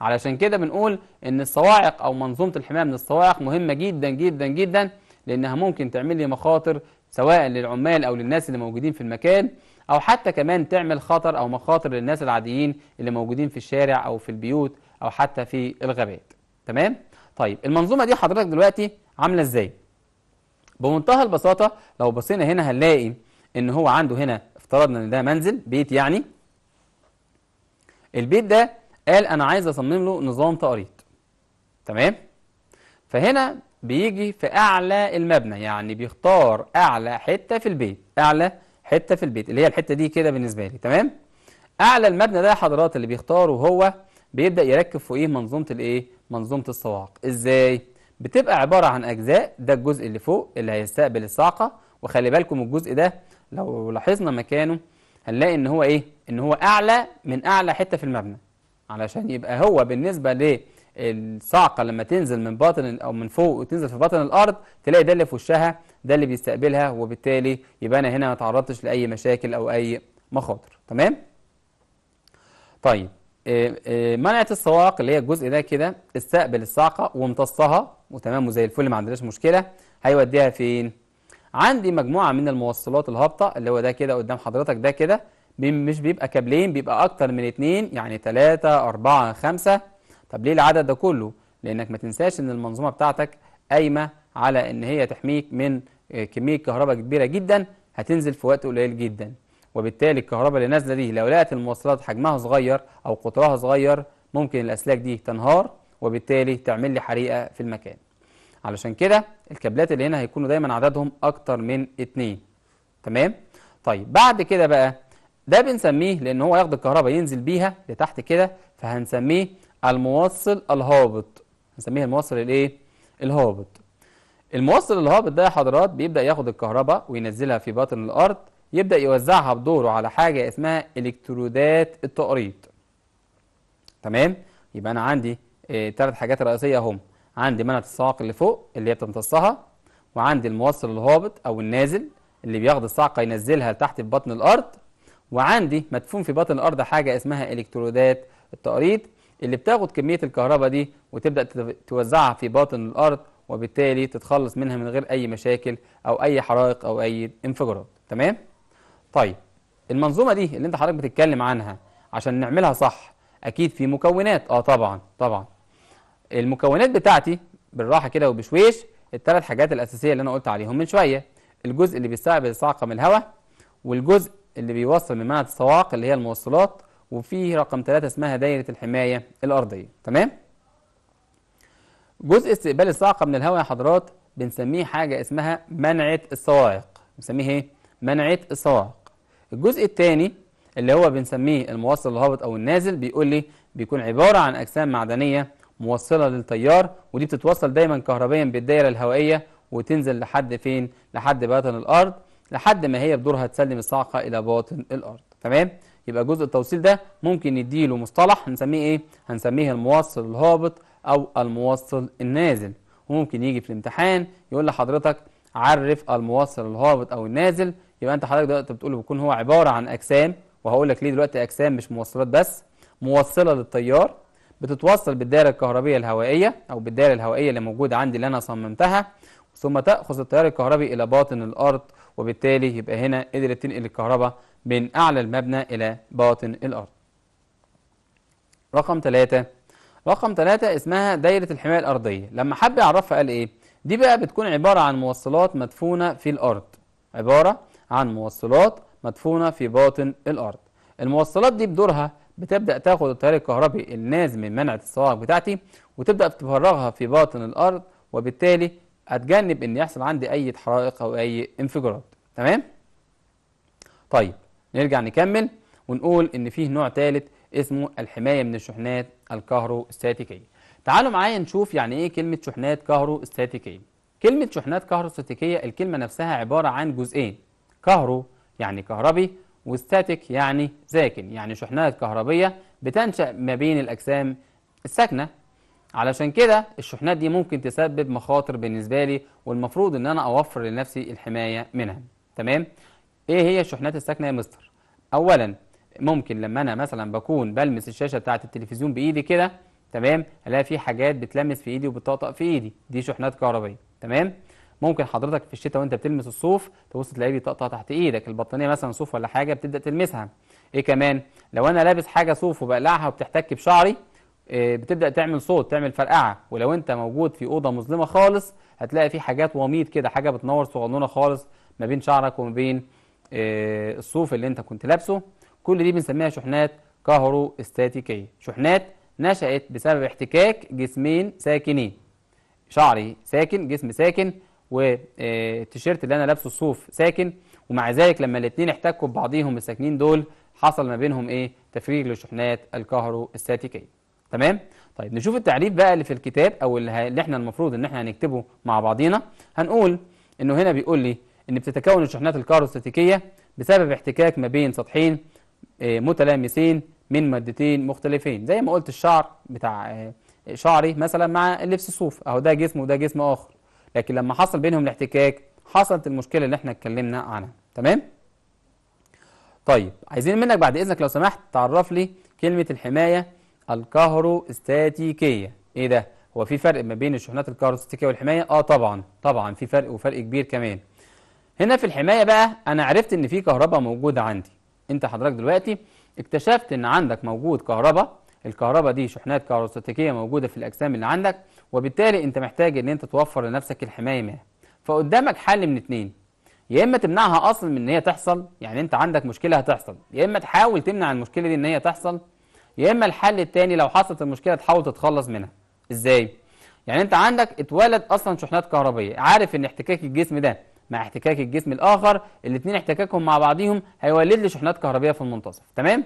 علشان كده بنقول ان الصواعق او منظومه الحمايه من الصواعق مهمه جدا جدا جدا لانها ممكن تعمل لي مخاطر سواء للعمال أو للناس اللي موجودين في المكان أو حتى كمان تعمل خطر أو مخاطر للناس العاديين اللي موجودين في الشارع أو في البيوت أو حتى في الغابات تمام؟ طيب المنظومة دي حضرتك دلوقتي عاملة إزاي؟ بمنتهى البساطة لو بصينا هنا هنلاقي إن هو عنده هنا افترضنا إن ده منزل بيت يعني البيت ده قال أنا عايز أصمم له نظام تقريط تمام؟ فهنا بيجي في أعلى المبنى يعني بيختار أعلى حتة في البيت أعلى حتة في البيت اللي هي الحتة دي كده بالنسبة لي تمام أعلى المبنى ده حضرات اللي بيختاره هو بيبدأ يركب فوقيه منظومة الإيه منظومة الصواعق إزاي بتبقى عبارة عن أجزاء ده الجزء اللي فوق اللي هيستقبل الصاعقة وخلي بالكم الجزء ده لو لاحظنا مكانه هنلاقي ان هو ايه ان هو اعلى من اعلى حته في المبنى علشان يبقى هو بالنسبه الصعقة لما تنزل من باطن أو من فوق وتنزل في باطن الأرض تلاقي ده اللي في وشها ده اللي بيستقبلها وبالتالي يبقى أنا هنا ما تعرضتش لأي مشاكل أو أي مخاطر تمام؟ طيب آه، آه، منعت الصواعق اللي هي الجزء ده كده استقبل الصعقة وامتصها وتمام وزي الفل ما عندناش مشكلة هيوديها فين؟ عندي مجموعة من الموصلات الهابطة اللي هو ده كده قدام حضرتك ده كده مش بيبقى كابلين بيبقى أكتر من اتنين يعني تلاتة أربعة خمسة طب ليه العدد ده كله لانك ما تنساش ان المنظومه بتاعتك قايمه على ان هي تحميك من آه، كميه كهرباء كبيره جدا هتنزل في وقت قليل جدا وبالتالي الكهرباء اللي نازله دي لو لقت المواصلات حجمها صغير او قطرها صغير ممكن الاسلاك دي تنهار وبالتالي تعمل لي حريقه في المكان علشان كده الكابلات اللي هنا هيكونوا دايما عددهم اكتر من اتنين تمام طيب بعد كده بقى ده بنسميه لان هو ياخد الكهرباء ينزل بيها لتحت كده فهنسميه على الموصل الهابط هنسميها الموصل الايه الهابط الموصل الهابط ده يا حضرات بيبدا ياخد الكهرباء وينزلها في باطن الارض يبدا يوزعها بدوره على حاجه اسمها الكترودات التقريط تمام يبقى انا عندي ثلاث آه، حاجات رئيسيه هم عندي منعه الصاعقه اللي فوق اللي هي بتمتصها وعندي الموصل الهابط او النازل اللي بياخد الصاعقه ينزلها تحت في بطن الارض وعندي مدفون في بطن الارض حاجه اسمها الكترودات التقريط اللي بتاخد كمية الكهرباء دي وتبدأ توزعها في باطن الأرض وبالتالي تتخلص منها من غير أي مشاكل أو أي حرائق أو أي انفجارات تمام؟ طيب المنظومة دي اللي أنت حضرتك بتتكلم عنها عشان نعملها صح أكيد في مكونات أه طبعا طبعا المكونات بتاعتي بالراحة كده وبشويش الثلاث حاجات الأساسية اللي أنا قلت عليهم من شوية الجزء اللي بيستقبل من الهواء والجزء اللي بيوصل من منعة الصواعق اللي هي الموصلات وفيه رقم ثلاثة اسمها دايرة الحماية الأرضية تمام جزء استقبال الصاعقة من الهواء يا حضرات بنسميه حاجة اسمها منعة الصواعق بنسميه ايه منعة الصواعق الجزء الثاني اللي هو بنسميه الموصل الهابط أو النازل بيقول لي بيكون عبارة عن أجسام معدنية موصلة للتيار ودي بتتوصل دايما كهربيا بالدائرة الهوائية وتنزل لحد فين لحد باطن الأرض لحد ما هي بدورها تسلم الصاعقة إلى باطن الأرض تمام يبقى جزء التوصيل ده ممكن نديله مصطلح هنسميه ايه هنسميه الموصل الهابط او الموصل النازل وممكن يجي في الامتحان يقول لحضرتك عرف الموصل الهابط او النازل يبقى انت حضرتك دلوقتي بتقول بيكون هو عباره عن اجسام وهقول لك ليه دلوقتي اجسام مش موصلات بس موصله للتيار بتتوصل بالدائره الكهربيه الهوائيه او بالدائره الهوائيه اللي موجوده عندي اللي انا صممتها ثم تاخذ التيار الكهربي الى باطن الارض وبالتالي يبقى هنا قدرت تنقل الكهرباء من أعلى المبنى إلى باطن الأرض رقم ثلاثة رقم ثلاثة اسمها دايرة الحماية الأرضية لما حب يعرفها قال إيه دي بقى بتكون عبارة عن موصلات مدفونة في الأرض عبارة عن موصلات مدفونة في باطن الأرض الموصلات دي بدورها بتبدأ تاخد التيار الكهربي النازم من منعة الصواعق بتاعتي وتبدأ تفرغها في باطن الأرض وبالتالي أتجنب إن يحصل عندي أي حرائق أو أي انفجارات تمام؟ طيب نرجع نكمل ونقول إن فيه نوع ثالث اسمه الحماية من الشحنات الكهروستاتيكية تعالوا معايا نشوف يعني إيه كلمة شحنات كهروستاتيكية كلمة شحنات كهروستاتيكية الكلمة نفسها عبارة عن جزئين كهرو يعني كهربي وستاتيك يعني ساكن يعني شحنات كهربية بتنشأ ما بين الأجسام الساكنة علشان كده الشحنات دي ممكن تسبب مخاطر بالنسبة لي والمفروض إن أنا أوفر لنفسي الحماية منها تمام ايه هي الشحنات الساكنه يا مستر اولا ممكن لما انا مثلا بكون بلمس الشاشه بتاعه التلفزيون بايدي كده تمام الاقي في حاجات بتلمس في ايدي وبتطقطق في ايدي دي شحنات كهربائيه تمام ممكن حضرتك في الشتاء وانت بتلمس الصوف تبص تلاقيه بيطقطق تحت ايدك البطانيه مثلا صوف ولا حاجه بتبدا تلمسها ايه كمان لو انا لابس حاجه صوف وبقلعها وبتحتك بشعري آه، بتبدا تعمل صوت تعمل فرقعه ولو انت موجود في اوضه مظلمه خالص هتلاقي في حاجات وميض كده حاجه بتنور صغنونه خالص ما بين شعرك وما بين آه، الصوف اللي انت كنت لابسه كل دي بنسميها شحنات كهروستاتيكية شحنات نشأت بسبب احتكاك جسمين ساكنين شعري ساكن جسم ساكن والتيشيرت آه، اللي انا لابسه الصوف ساكن ومع ذلك لما الاثنين احتكوا ببعضيهم الساكنين دول حصل ما بينهم ايه تفريغ للشحنات الكهروستاتيكيه تمام طيب نشوف التعريف بقى اللي في الكتاب او اللي احنا المفروض ان احنا هنكتبه مع بعضينا هنقول انه هنا بيقول لي ان بتتكون الشحنات الكاروستاتيكيه بسبب احتكاك ما بين سطحين آه، متلامسين من مادتين مختلفين زي ما قلت الشعر بتاع آه، شعري مثلا مع لبس الصوف اهو ده جسم وده جسم اخر لكن لما حصل بينهم الاحتكاك حصلت المشكله اللي احنا اتكلمنا عنها تمام طيب عايزين منك بعد اذنك لو سمحت تعرف لي كلمه الحمايه الكهروستاتيكيه ايه ده هو في فرق ما بين الشحنات الكهروستاتيكيه والحمايه اه طبعا طبعا في فرق وفرق كبير كمان هنا في الحماية بقى أنا عرفت إن في كهرباء موجودة عندي أنت حضرتك دلوقتي اكتشفت إن عندك موجود كهرباء الكهرباء دي شحنات كهروستاتيكية موجودة في الأجسام اللي عندك وبالتالي أنت محتاج إن أنت توفر لنفسك الحماية منها فقدامك حل من اتنين يا إما تمنعها أصلا من إن هي تحصل يعني أنت عندك مشكلة هتحصل يا إما تحاول تمنع المشكلة دي إن هي تحصل يا إما الحل التاني لو حصلت المشكلة تحاول تتخلص منها إزاي؟ يعني أنت عندك اتولد أصلا شحنات كهربية عارف إن احتكاك الجسم ده مع احتكاك الجسم الآخر الاثنين احتكاكهم مع بعضهم هيولد لي شحنات كهربية في المنتصف تمام؟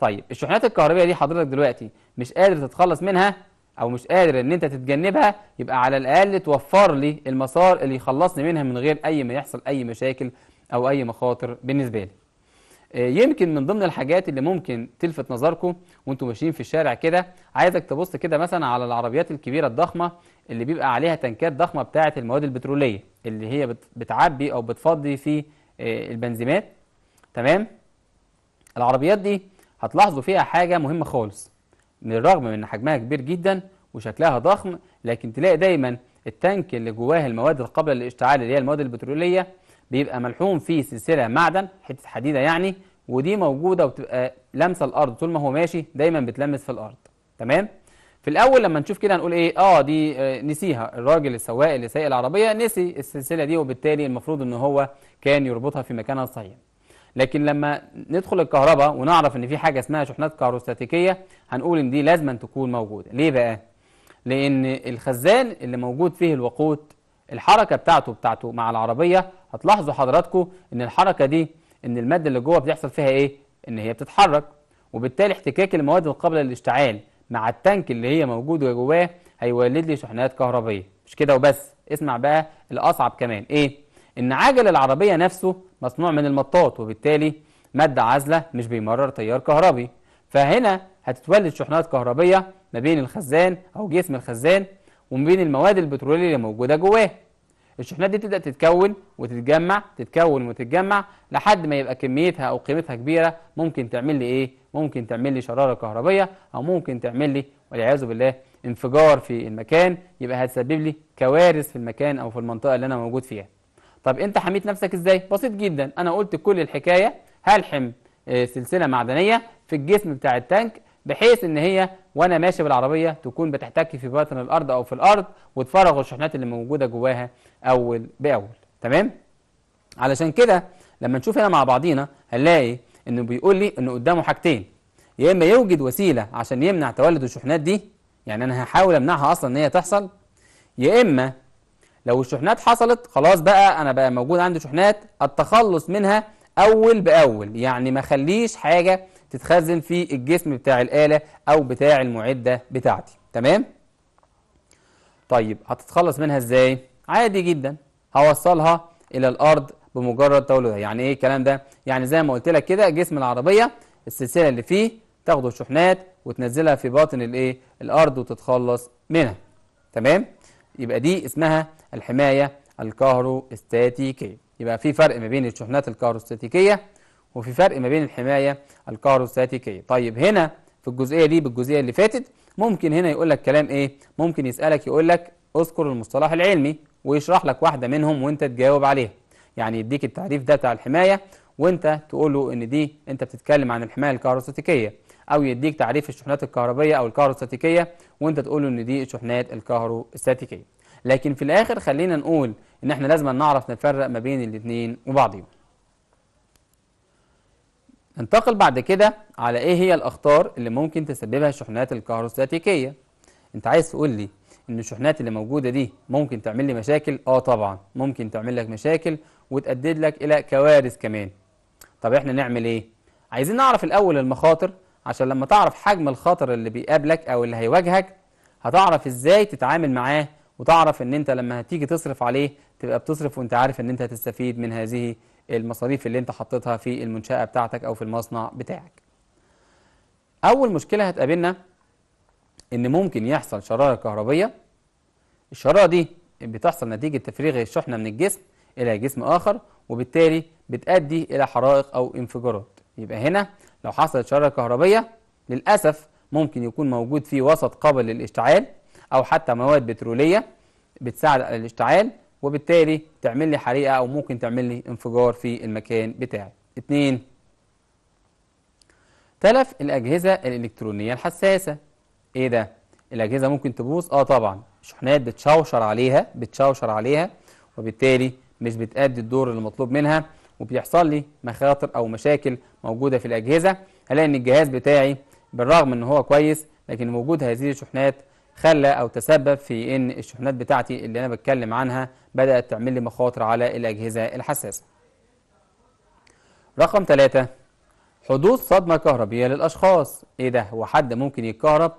طيب الشحنات الكهربية دي حضرتك دلوقتي مش قادر تتخلص منها أو مش قادر إن أنت تتجنبها يبقى على الأقل توفر لي المسار اللي يخلصني منها من غير أي ما يحصل أي مشاكل أو أي مخاطر بالنسبة لي آه، يمكن من ضمن الحاجات اللي ممكن تلفت نظركم وانتم ماشيين في الشارع كده عايزك تبص كده مثلا على العربيات الكبيرة الضخمة اللي بيبقى عليها تنكات ضخمة بتاعة المواد البترولية اللي هي بتعبي أو بتفضي في آه، البنزيمات تمام العربيات دي هتلاحظوا فيها حاجة مهمة خالص من الرغم من ان حجمها كبير جدا وشكلها ضخم لكن تلاقي دايما التانك اللي جواه المواد القابلة للاشتعال اللي هي المواد البترولية بيبقى ملحوم فيه سلسلة معدن حتة حديدة يعني ودي موجودة وبتبقى لامسة الأرض طول ما هو ماشي دايما بتلمس في الأرض تمام؟ في الأول لما نشوف كده هنقول إيه؟ آه دي آه، نسيها الراجل السواق اللي سايق العربية نسي السلسلة دي وبالتالي المفروض إن هو كان يربطها في مكانها الصحيح. لكن لما ندخل الكهرباء ونعرف إن في حاجة اسمها شحنات كهروستاتيكية هنقول إن دي لازما تكون موجودة. ليه بقى؟ لأن الخزان اللي موجود فيه الوقود الحركة بتاعته بتاعته مع العربية هتلاحظوا حضراتكم إن الحركة دي ان الماده اللي جوه بيحصل فيها ايه ان هي بتتحرك وبالتالي احتكاك المواد القابله للاشتعال مع التانك اللي هي موجوده جواه هيولد لي شحنات كهربيه مش كده وبس اسمع بقى الاصعب كمان ايه ان عجل العربيه نفسه مصنوع من المطاط وبالتالي ماده عازله مش بيمرر تيار كهربي فهنا هتتولد شحنات كهربيه ما بين الخزان او جسم الخزان وما بين المواد البتروليه اللي موجوده جواه الشحنات دي تبدأ تتكون وتتجمع تتكون وتتجمع لحد ما يبقى كميتها أو قيمتها كبيرة ممكن تعمل لي إيه؟ ممكن تعمل لي شرارة كهربية أو ممكن تعمل لي والعياذ بالله انفجار في المكان يبقى هتسبب لي كوارث في المكان أو في المنطقة اللي أنا موجود فيها طب أنت حميت نفسك إزاي؟ بسيط جدا أنا قلت كل الحكاية هلحم آه، سلسلة معدنية في الجسم بتاع التانك بحيث ان هي وانا ماشي بالعربيه تكون بتحتك في باطن الارض او في الارض وتفرغ الشحنات اللي موجوده جواها اول باول تمام علشان كده لما نشوف هنا مع بعضينا هنلاقي انه بيقول لي انه قدامه حاجتين يا اما يوجد وسيله عشان يمنع تولد الشحنات دي يعني انا هحاول امنعها اصلا ان هي تحصل يا اما لو الشحنات حصلت خلاص بقى انا بقى موجود عندي شحنات التخلص منها اول باول يعني ما خليش حاجه تتخزن في الجسم بتاع الآلة أو بتاع المعدة بتاعتي تمام؟ طيب هتتخلص منها إزاي؟ عادي جدا هوصلها إلى الأرض بمجرد تولدها يعني إيه الكلام ده؟ يعني زي ما قلت لك كده جسم العربية السلسلة اللي فيه تاخده شحنات وتنزلها في باطن الإيه؟ الأرض وتتخلص منها تمام؟ يبقى دي اسمها الحماية الكهروستاتيكية يبقى في فرق ما بين الشحنات الكهروستاتيكية وفي فرق ما بين الحماية الكهروستاتيكيه طيب هنا في الجزئية دي بالجزئية اللي فاتت ممكن هنا يقول لك كلام ايه ممكن يسألك يقول لك اذكر المصطلح العلمي ويشرح لك واحدة منهم وانت تجاوب عليها يعني يديك التعريف ده بتاع الحماية وانت تقول له ان دي انت بتتكلم عن الحماية الكهروستاتيكية او يديك تعريف الشحنات الكهربية او الكهروستاتيكية وانت تقول له ان دي الشحنات الكهروستاتيكية لكن في الاخر خلينا نقول ان احنا لازم نعرف نفرق ما بين الاثنين وبعضهم ننتقل بعد كده على ايه هي الاخطار اللي ممكن تسببها الشحنات الكهروستاتيكيه انت عايز تقول لي ان الشحنات اللي موجوده دي ممكن تعمل لي مشاكل اه طبعا ممكن تعمل لك مشاكل وتؤدد لك الى كوارث كمان طب احنا نعمل ايه عايزين نعرف الاول المخاطر عشان لما تعرف حجم الخطر اللي بيقابلك او اللي هيواجهك هتعرف ازاي تتعامل معاه وتعرف ان انت لما هتيجي تصرف عليه تبقى بتصرف وانت عارف ان انت هتستفيد من هذه المصاريف اللي انت حطيتها في المنشأة بتاعتك أو في المصنع بتاعك أول مشكلة هتقابلنا إن ممكن يحصل شرارة كهربية الشرارة دي بتحصل نتيجة تفريغ الشحنة من الجسم إلى جسم آخر وبالتالي بتؤدي إلى حرائق أو انفجارات يبقى هنا لو حصلت شرارة كهربية للأسف ممكن يكون موجود فيه وسط قابل للاشتعال أو حتى مواد بترولية بتساعد على الاشتعال وبالتالي تعمل لي حريقة أو ممكن تعمل لي انفجار في المكان بتاعي اتنين تلف الأجهزة الإلكترونية الحساسة إيه ده؟ الأجهزة ممكن تبوظ؟ آه طبعا الشحنات بتشوشر عليها بتشوشر عليها وبالتالي مش بتأدي الدور اللي مطلوب منها وبيحصل لي مخاطر أو مشاكل موجودة في الأجهزة هلاقي إن الجهاز بتاعي بالرغم إن هو كويس لكن وجود هذه الشحنات خلى أو تسبب في إن الشحنات بتاعتي اللي أنا بتكلم عنها بدأت تعمل لي مخاطر على الأجهزة الحساسة رقم ثلاثة حدوث صدمة كهربية للأشخاص إيه ده هو حد ممكن يتكهرب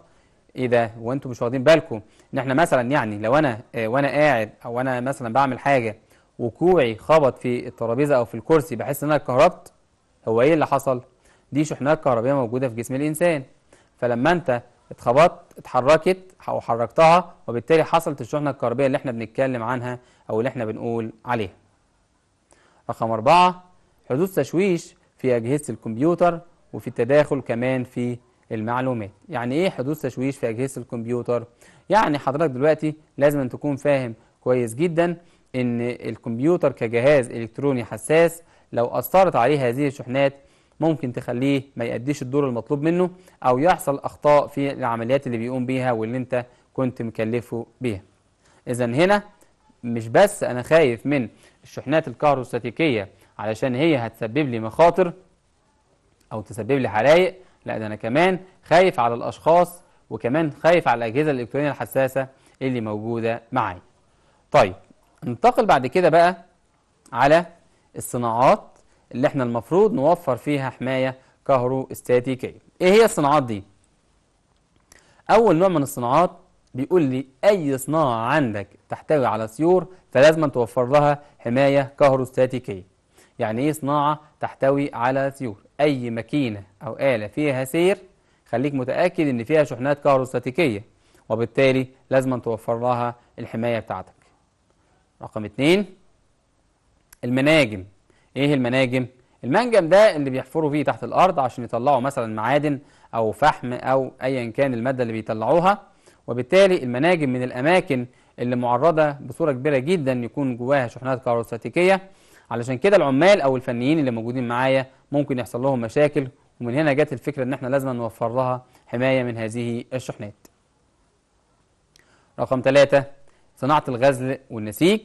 إيه ده وأنتم مش واخدين بالكم إن إحنا مثلا يعني لو أنا آه، وأنا قاعد أو أنا مثلا بعمل حاجة وكوعي خبط في الترابيزة أو في الكرسي بحس إن أنا اتكهربت هو إيه اللي حصل؟ دي شحنات كهربية موجودة في جسم الإنسان فلما أنت اتخبطت اتحركت او حركتها وبالتالي حصلت الشحنه الكهربيه اللي احنا بنتكلم عنها او اللي احنا بنقول عليها رقم أربعة حدوث تشويش في أجهزة الكمبيوتر وفي التداخل كمان في المعلومات يعني إيه حدوث تشويش في أجهزة الكمبيوتر يعني حضرتك دلوقتي لازم أن تكون فاهم كويس جدا إن الكمبيوتر كجهاز إلكتروني حساس لو أثرت عليه هذه الشحنات ممكن تخليه ما يأديش الدور المطلوب منه أو يحصل أخطاء في العمليات اللي بيقوم بيها واللي أنت كنت مكلفه بيها إذا هنا مش بس أنا خايف من الشحنات الكهروستاتيكية علشان هي هتسبب لي مخاطر أو تسبب لي حرايق لا ده أنا كمان خايف على الأشخاص وكمان خايف على الأجهزة الإلكترونية الحساسة اللي موجودة معي طيب ننتقل بعد كده بقى على الصناعات اللي احنا المفروض نوفر فيها حماية كهروستاتيكية ايه هي الصناعات دي؟ اول نوع من الصناعات بيقول لي اي صناعة عندك تحتوي على سيور فلازم توفر لها حماية كهروستاتيكية يعني ايه صناعة تحتوي على سيور اي ماكينة او آلة فيها سير خليك متأكد ان فيها شحنات كهروستاتيكية وبالتالي لازم توفر لها الحماية بتاعتك رقم اتنين المناجم ايه المناجم المنجم ده اللي بيحفروا فيه تحت الارض عشان يطلعوا مثلا معادن او فحم او ايا كان الماده اللي بيطلعوها وبالتالي المناجم من الاماكن اللي معرضه بصوره كبيره جدا يكون جواها شحنات كهروستاتيكيه علشان كده العمال او الفنيين اللي موجودين معايا ممكن يحصل لهم مشاكل ومن هنا جت الفكره ان احنا لازم نوفر لها حمايه من هذه الشحنات. رقم ثلاثة صناعه الغزل والنسيج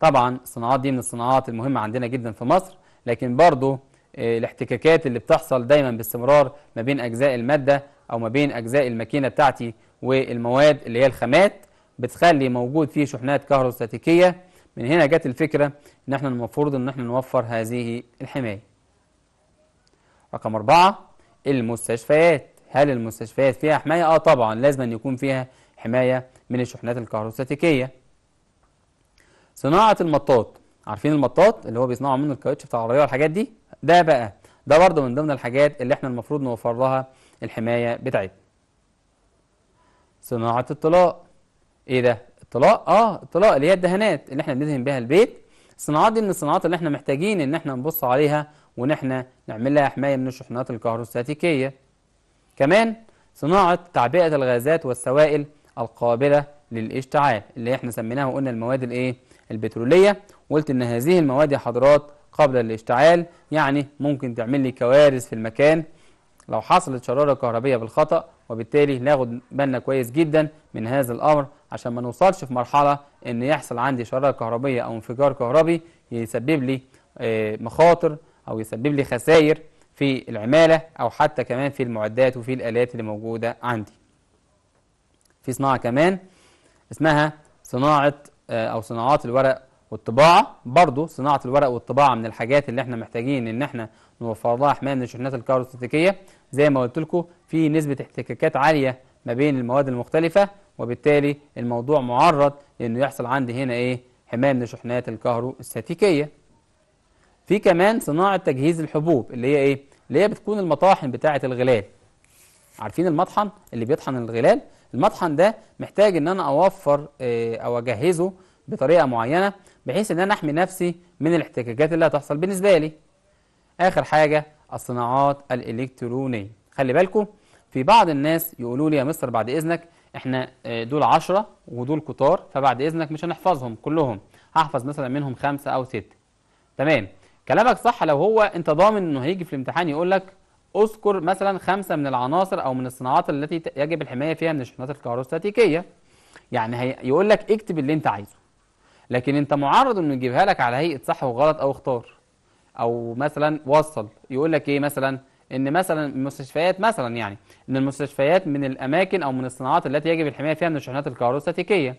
طبعا الصناعات دي من الصناعات المهمة عندنا جدا في مصر لكن برضو آه، الاحتكاكات اللي بتحصل دايما باستمرار ما بين أجزاء المادة أو ما بين أجزاء الماكينة بتاعتي والمواد اللي هي الخامات بتخلي موجود فيه شحنات كهروستاتيكية من هنا جت الفكرة إن احنا المفروض إن احنا نوفر هذه الحماية رقم أربعة المستشفيات هل المستشفيات فيها حماية؟ آه طبعا لازم أن يكون فيها حماية من الشحنات الكهروستاتيكية صناعه المطاط عارفين المطاط اللي هو بيصنعوا منه الكاوتش بتاع العربيه والحاجات دي ده بقى ده برضه من ضمن الحاجات اللي احنا المفروض نوفر لها الحمايه بتاعتنا صناعه الطلاء ايه ده الطلاء اه الطلاء اللي هي الدهانات اللي احنا بندهن بيها البيت الصناعات دي من الصناعات اللي احنا محتاجين ان احنا نبص عليها وان احنا نعمل لها حمايه من الشحنات الكهروستاتيكيه كمان صناعه تعبئه الغازات والسوائل القابله للاشتعال اللي احنا سميناها وقلنا المواد الايه البترولية وقلت إن هذه المواد يا حضرات قبل الاشتعال يعني ممكن تعمل لي كوارث في المكان لو حصلت شرارة كهربية بالخطأ وبالتالي ناخد بالنا كويس جدا من هذا الأمر عشان ما نوصلش في مرحلة إن يحصل عندي شرارة كهربية أو انفجار كهربي يسبب لي آه، مخاطر أو يسبب لي خسائر في العمالة أو حتى كمان في المعدات وفي الآلات اللي موجودة عندي في صناعة كمان اسمها صناعة آه، او صناعات الورق والطباعه برضه صناعه الورق والطباعه من الحاجات اللي احنا محتاجين ان احنا نوفر لها حمايه من الشحنات الكهروستاتيكيه زي ما قلت لكم في نسبه احتكاكات عاليه ما بين المواد المختلفه وبالتالي الموضوع معرض لانه يحصل عندي هنا ايه حمايه من الشحنات الكهروستاتيكيه في كمان صناعه تجهيز الحبوب اللي هي ايه اللي هي بتكون المطاحن بتاعه الغلال عارفين المطحن اللي بيطحن الغلال المطحن ده محتاج ان انا اوفر آه، او اجهزه بطريقه معينه بحيث ان انا احمي نفسي من الاحتكاكات اللي هتحصل بالنسبه لي اخر حاجه الصناعات الالكترونيه خلي بالكم في بعض الناس يقولوا لي يا مستر بعد اذنك احنا آه، دول عشرة ودول كتار فبعد اذنك مش هنحفظهم كلهم هحفظ مثلا منهم خمسة او ستة تمام كلامك صح لو هو انت ضامن انه هيجي في الامتحان يقول لك اذكر مثلا خمسه من العناصر او من الصناعات التي يجب الحمايه فيها من الشحنات الكهروستاتيكيه يعني يقول لك اكتب اللي انت عايزه لكن انت معرض انه يجيبها لك على هيئه صح وغلط او اختار او مثلا وصل يقول لك ايه مثلا ان مثلا المستشفيات مثلا يعني ان المستشفيات من الاماكن او من الصناعات التي يجب الحمايه فيها من الشحنات الكهروستاتيكيه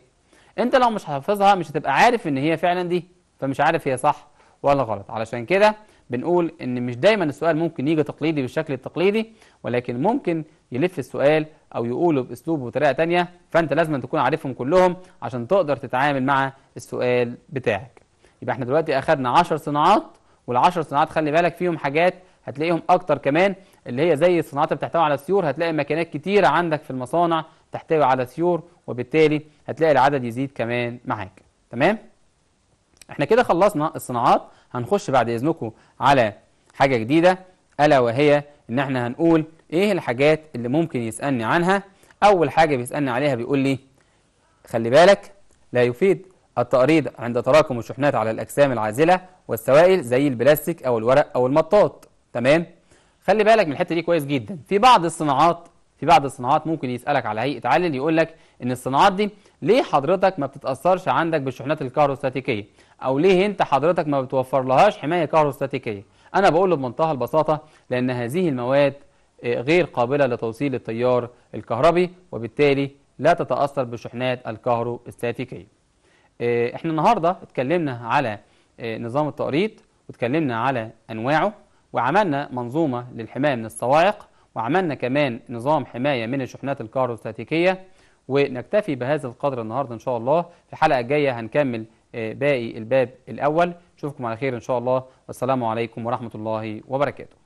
انت لو مش حافظها مش هتبقى عارف ان هي فعلا دي فمش عارف هي صح ولا غلط علشان كده بنقول ان مش دايما السؤال ممكن يجي تقليدي بالشكل التقليدي ولكن ممكن يلف السؤال او يقوله باسلوب وطريقه تانية فانت لازم تكون عارفهم كلهم عشان تقدر تتعامل مع السؤال بتاعك يبقى احنا دلوقتي اخدنا 10 صناعات والعشر صناعات خلي بالك فيهم حاجات هتلاقيهم اكتر كمان اللي هي زي الصناعات اللي بتحتوي على سيور هتلاقي مكانات كتيره عندك في المصانع تحتوي على سيور وبالتالي هتلاقي العدد يزيد كمان معاك تمام احنا كده خلصنا الصناعات هنخش بعد إذنكم على حاجة جديدة ألا وهي إن إحنا هنقول إيه الحاجات اللي ممكن يسألني عنها أول حاجة بيسألني عليها بيقول لي خلي بالك لا يفيد التقريض عند تراكم الشحنات على الأجسام العازلة والسوائل زي البلاستيك أو الورق أو المطاط تمام خلي بالك من الحتة دي كويس جدا في بعض الصناعات في بعض الصناعات ممكن يسألك على هيئة علل يقول لك إن الصناعات دي ليه حضرتك ما بتتأثرش عندك بالشحنات الكهروستاتيكية او ليه انت حضرتك ما بتوفر لهاش حمايه كهروستاتيكيه انا بقول له بمنتهى البساطه لان هذه المواد آه، غير قابله لتوصيل التيار الكهربي وبالتالي لا تتاثر بشحنات الكهروستاتيكيه آه، احنا النهارده اتكلمنا على آه، نظام التقريط واتكلمنا على انواعه وعملنا منظومه للحمايه من الصواعق وعملنا كمان نظام حمايه من الشحنات الكهروستاتيكيه ونكتفي بهذا القدر النهارده ان شاء الله في الحلقه الجايه هنكمل آه، باقي الباب الأول أشوفكم على خير إن شاء الله والسلام عليكم ورحمة الله وبركاته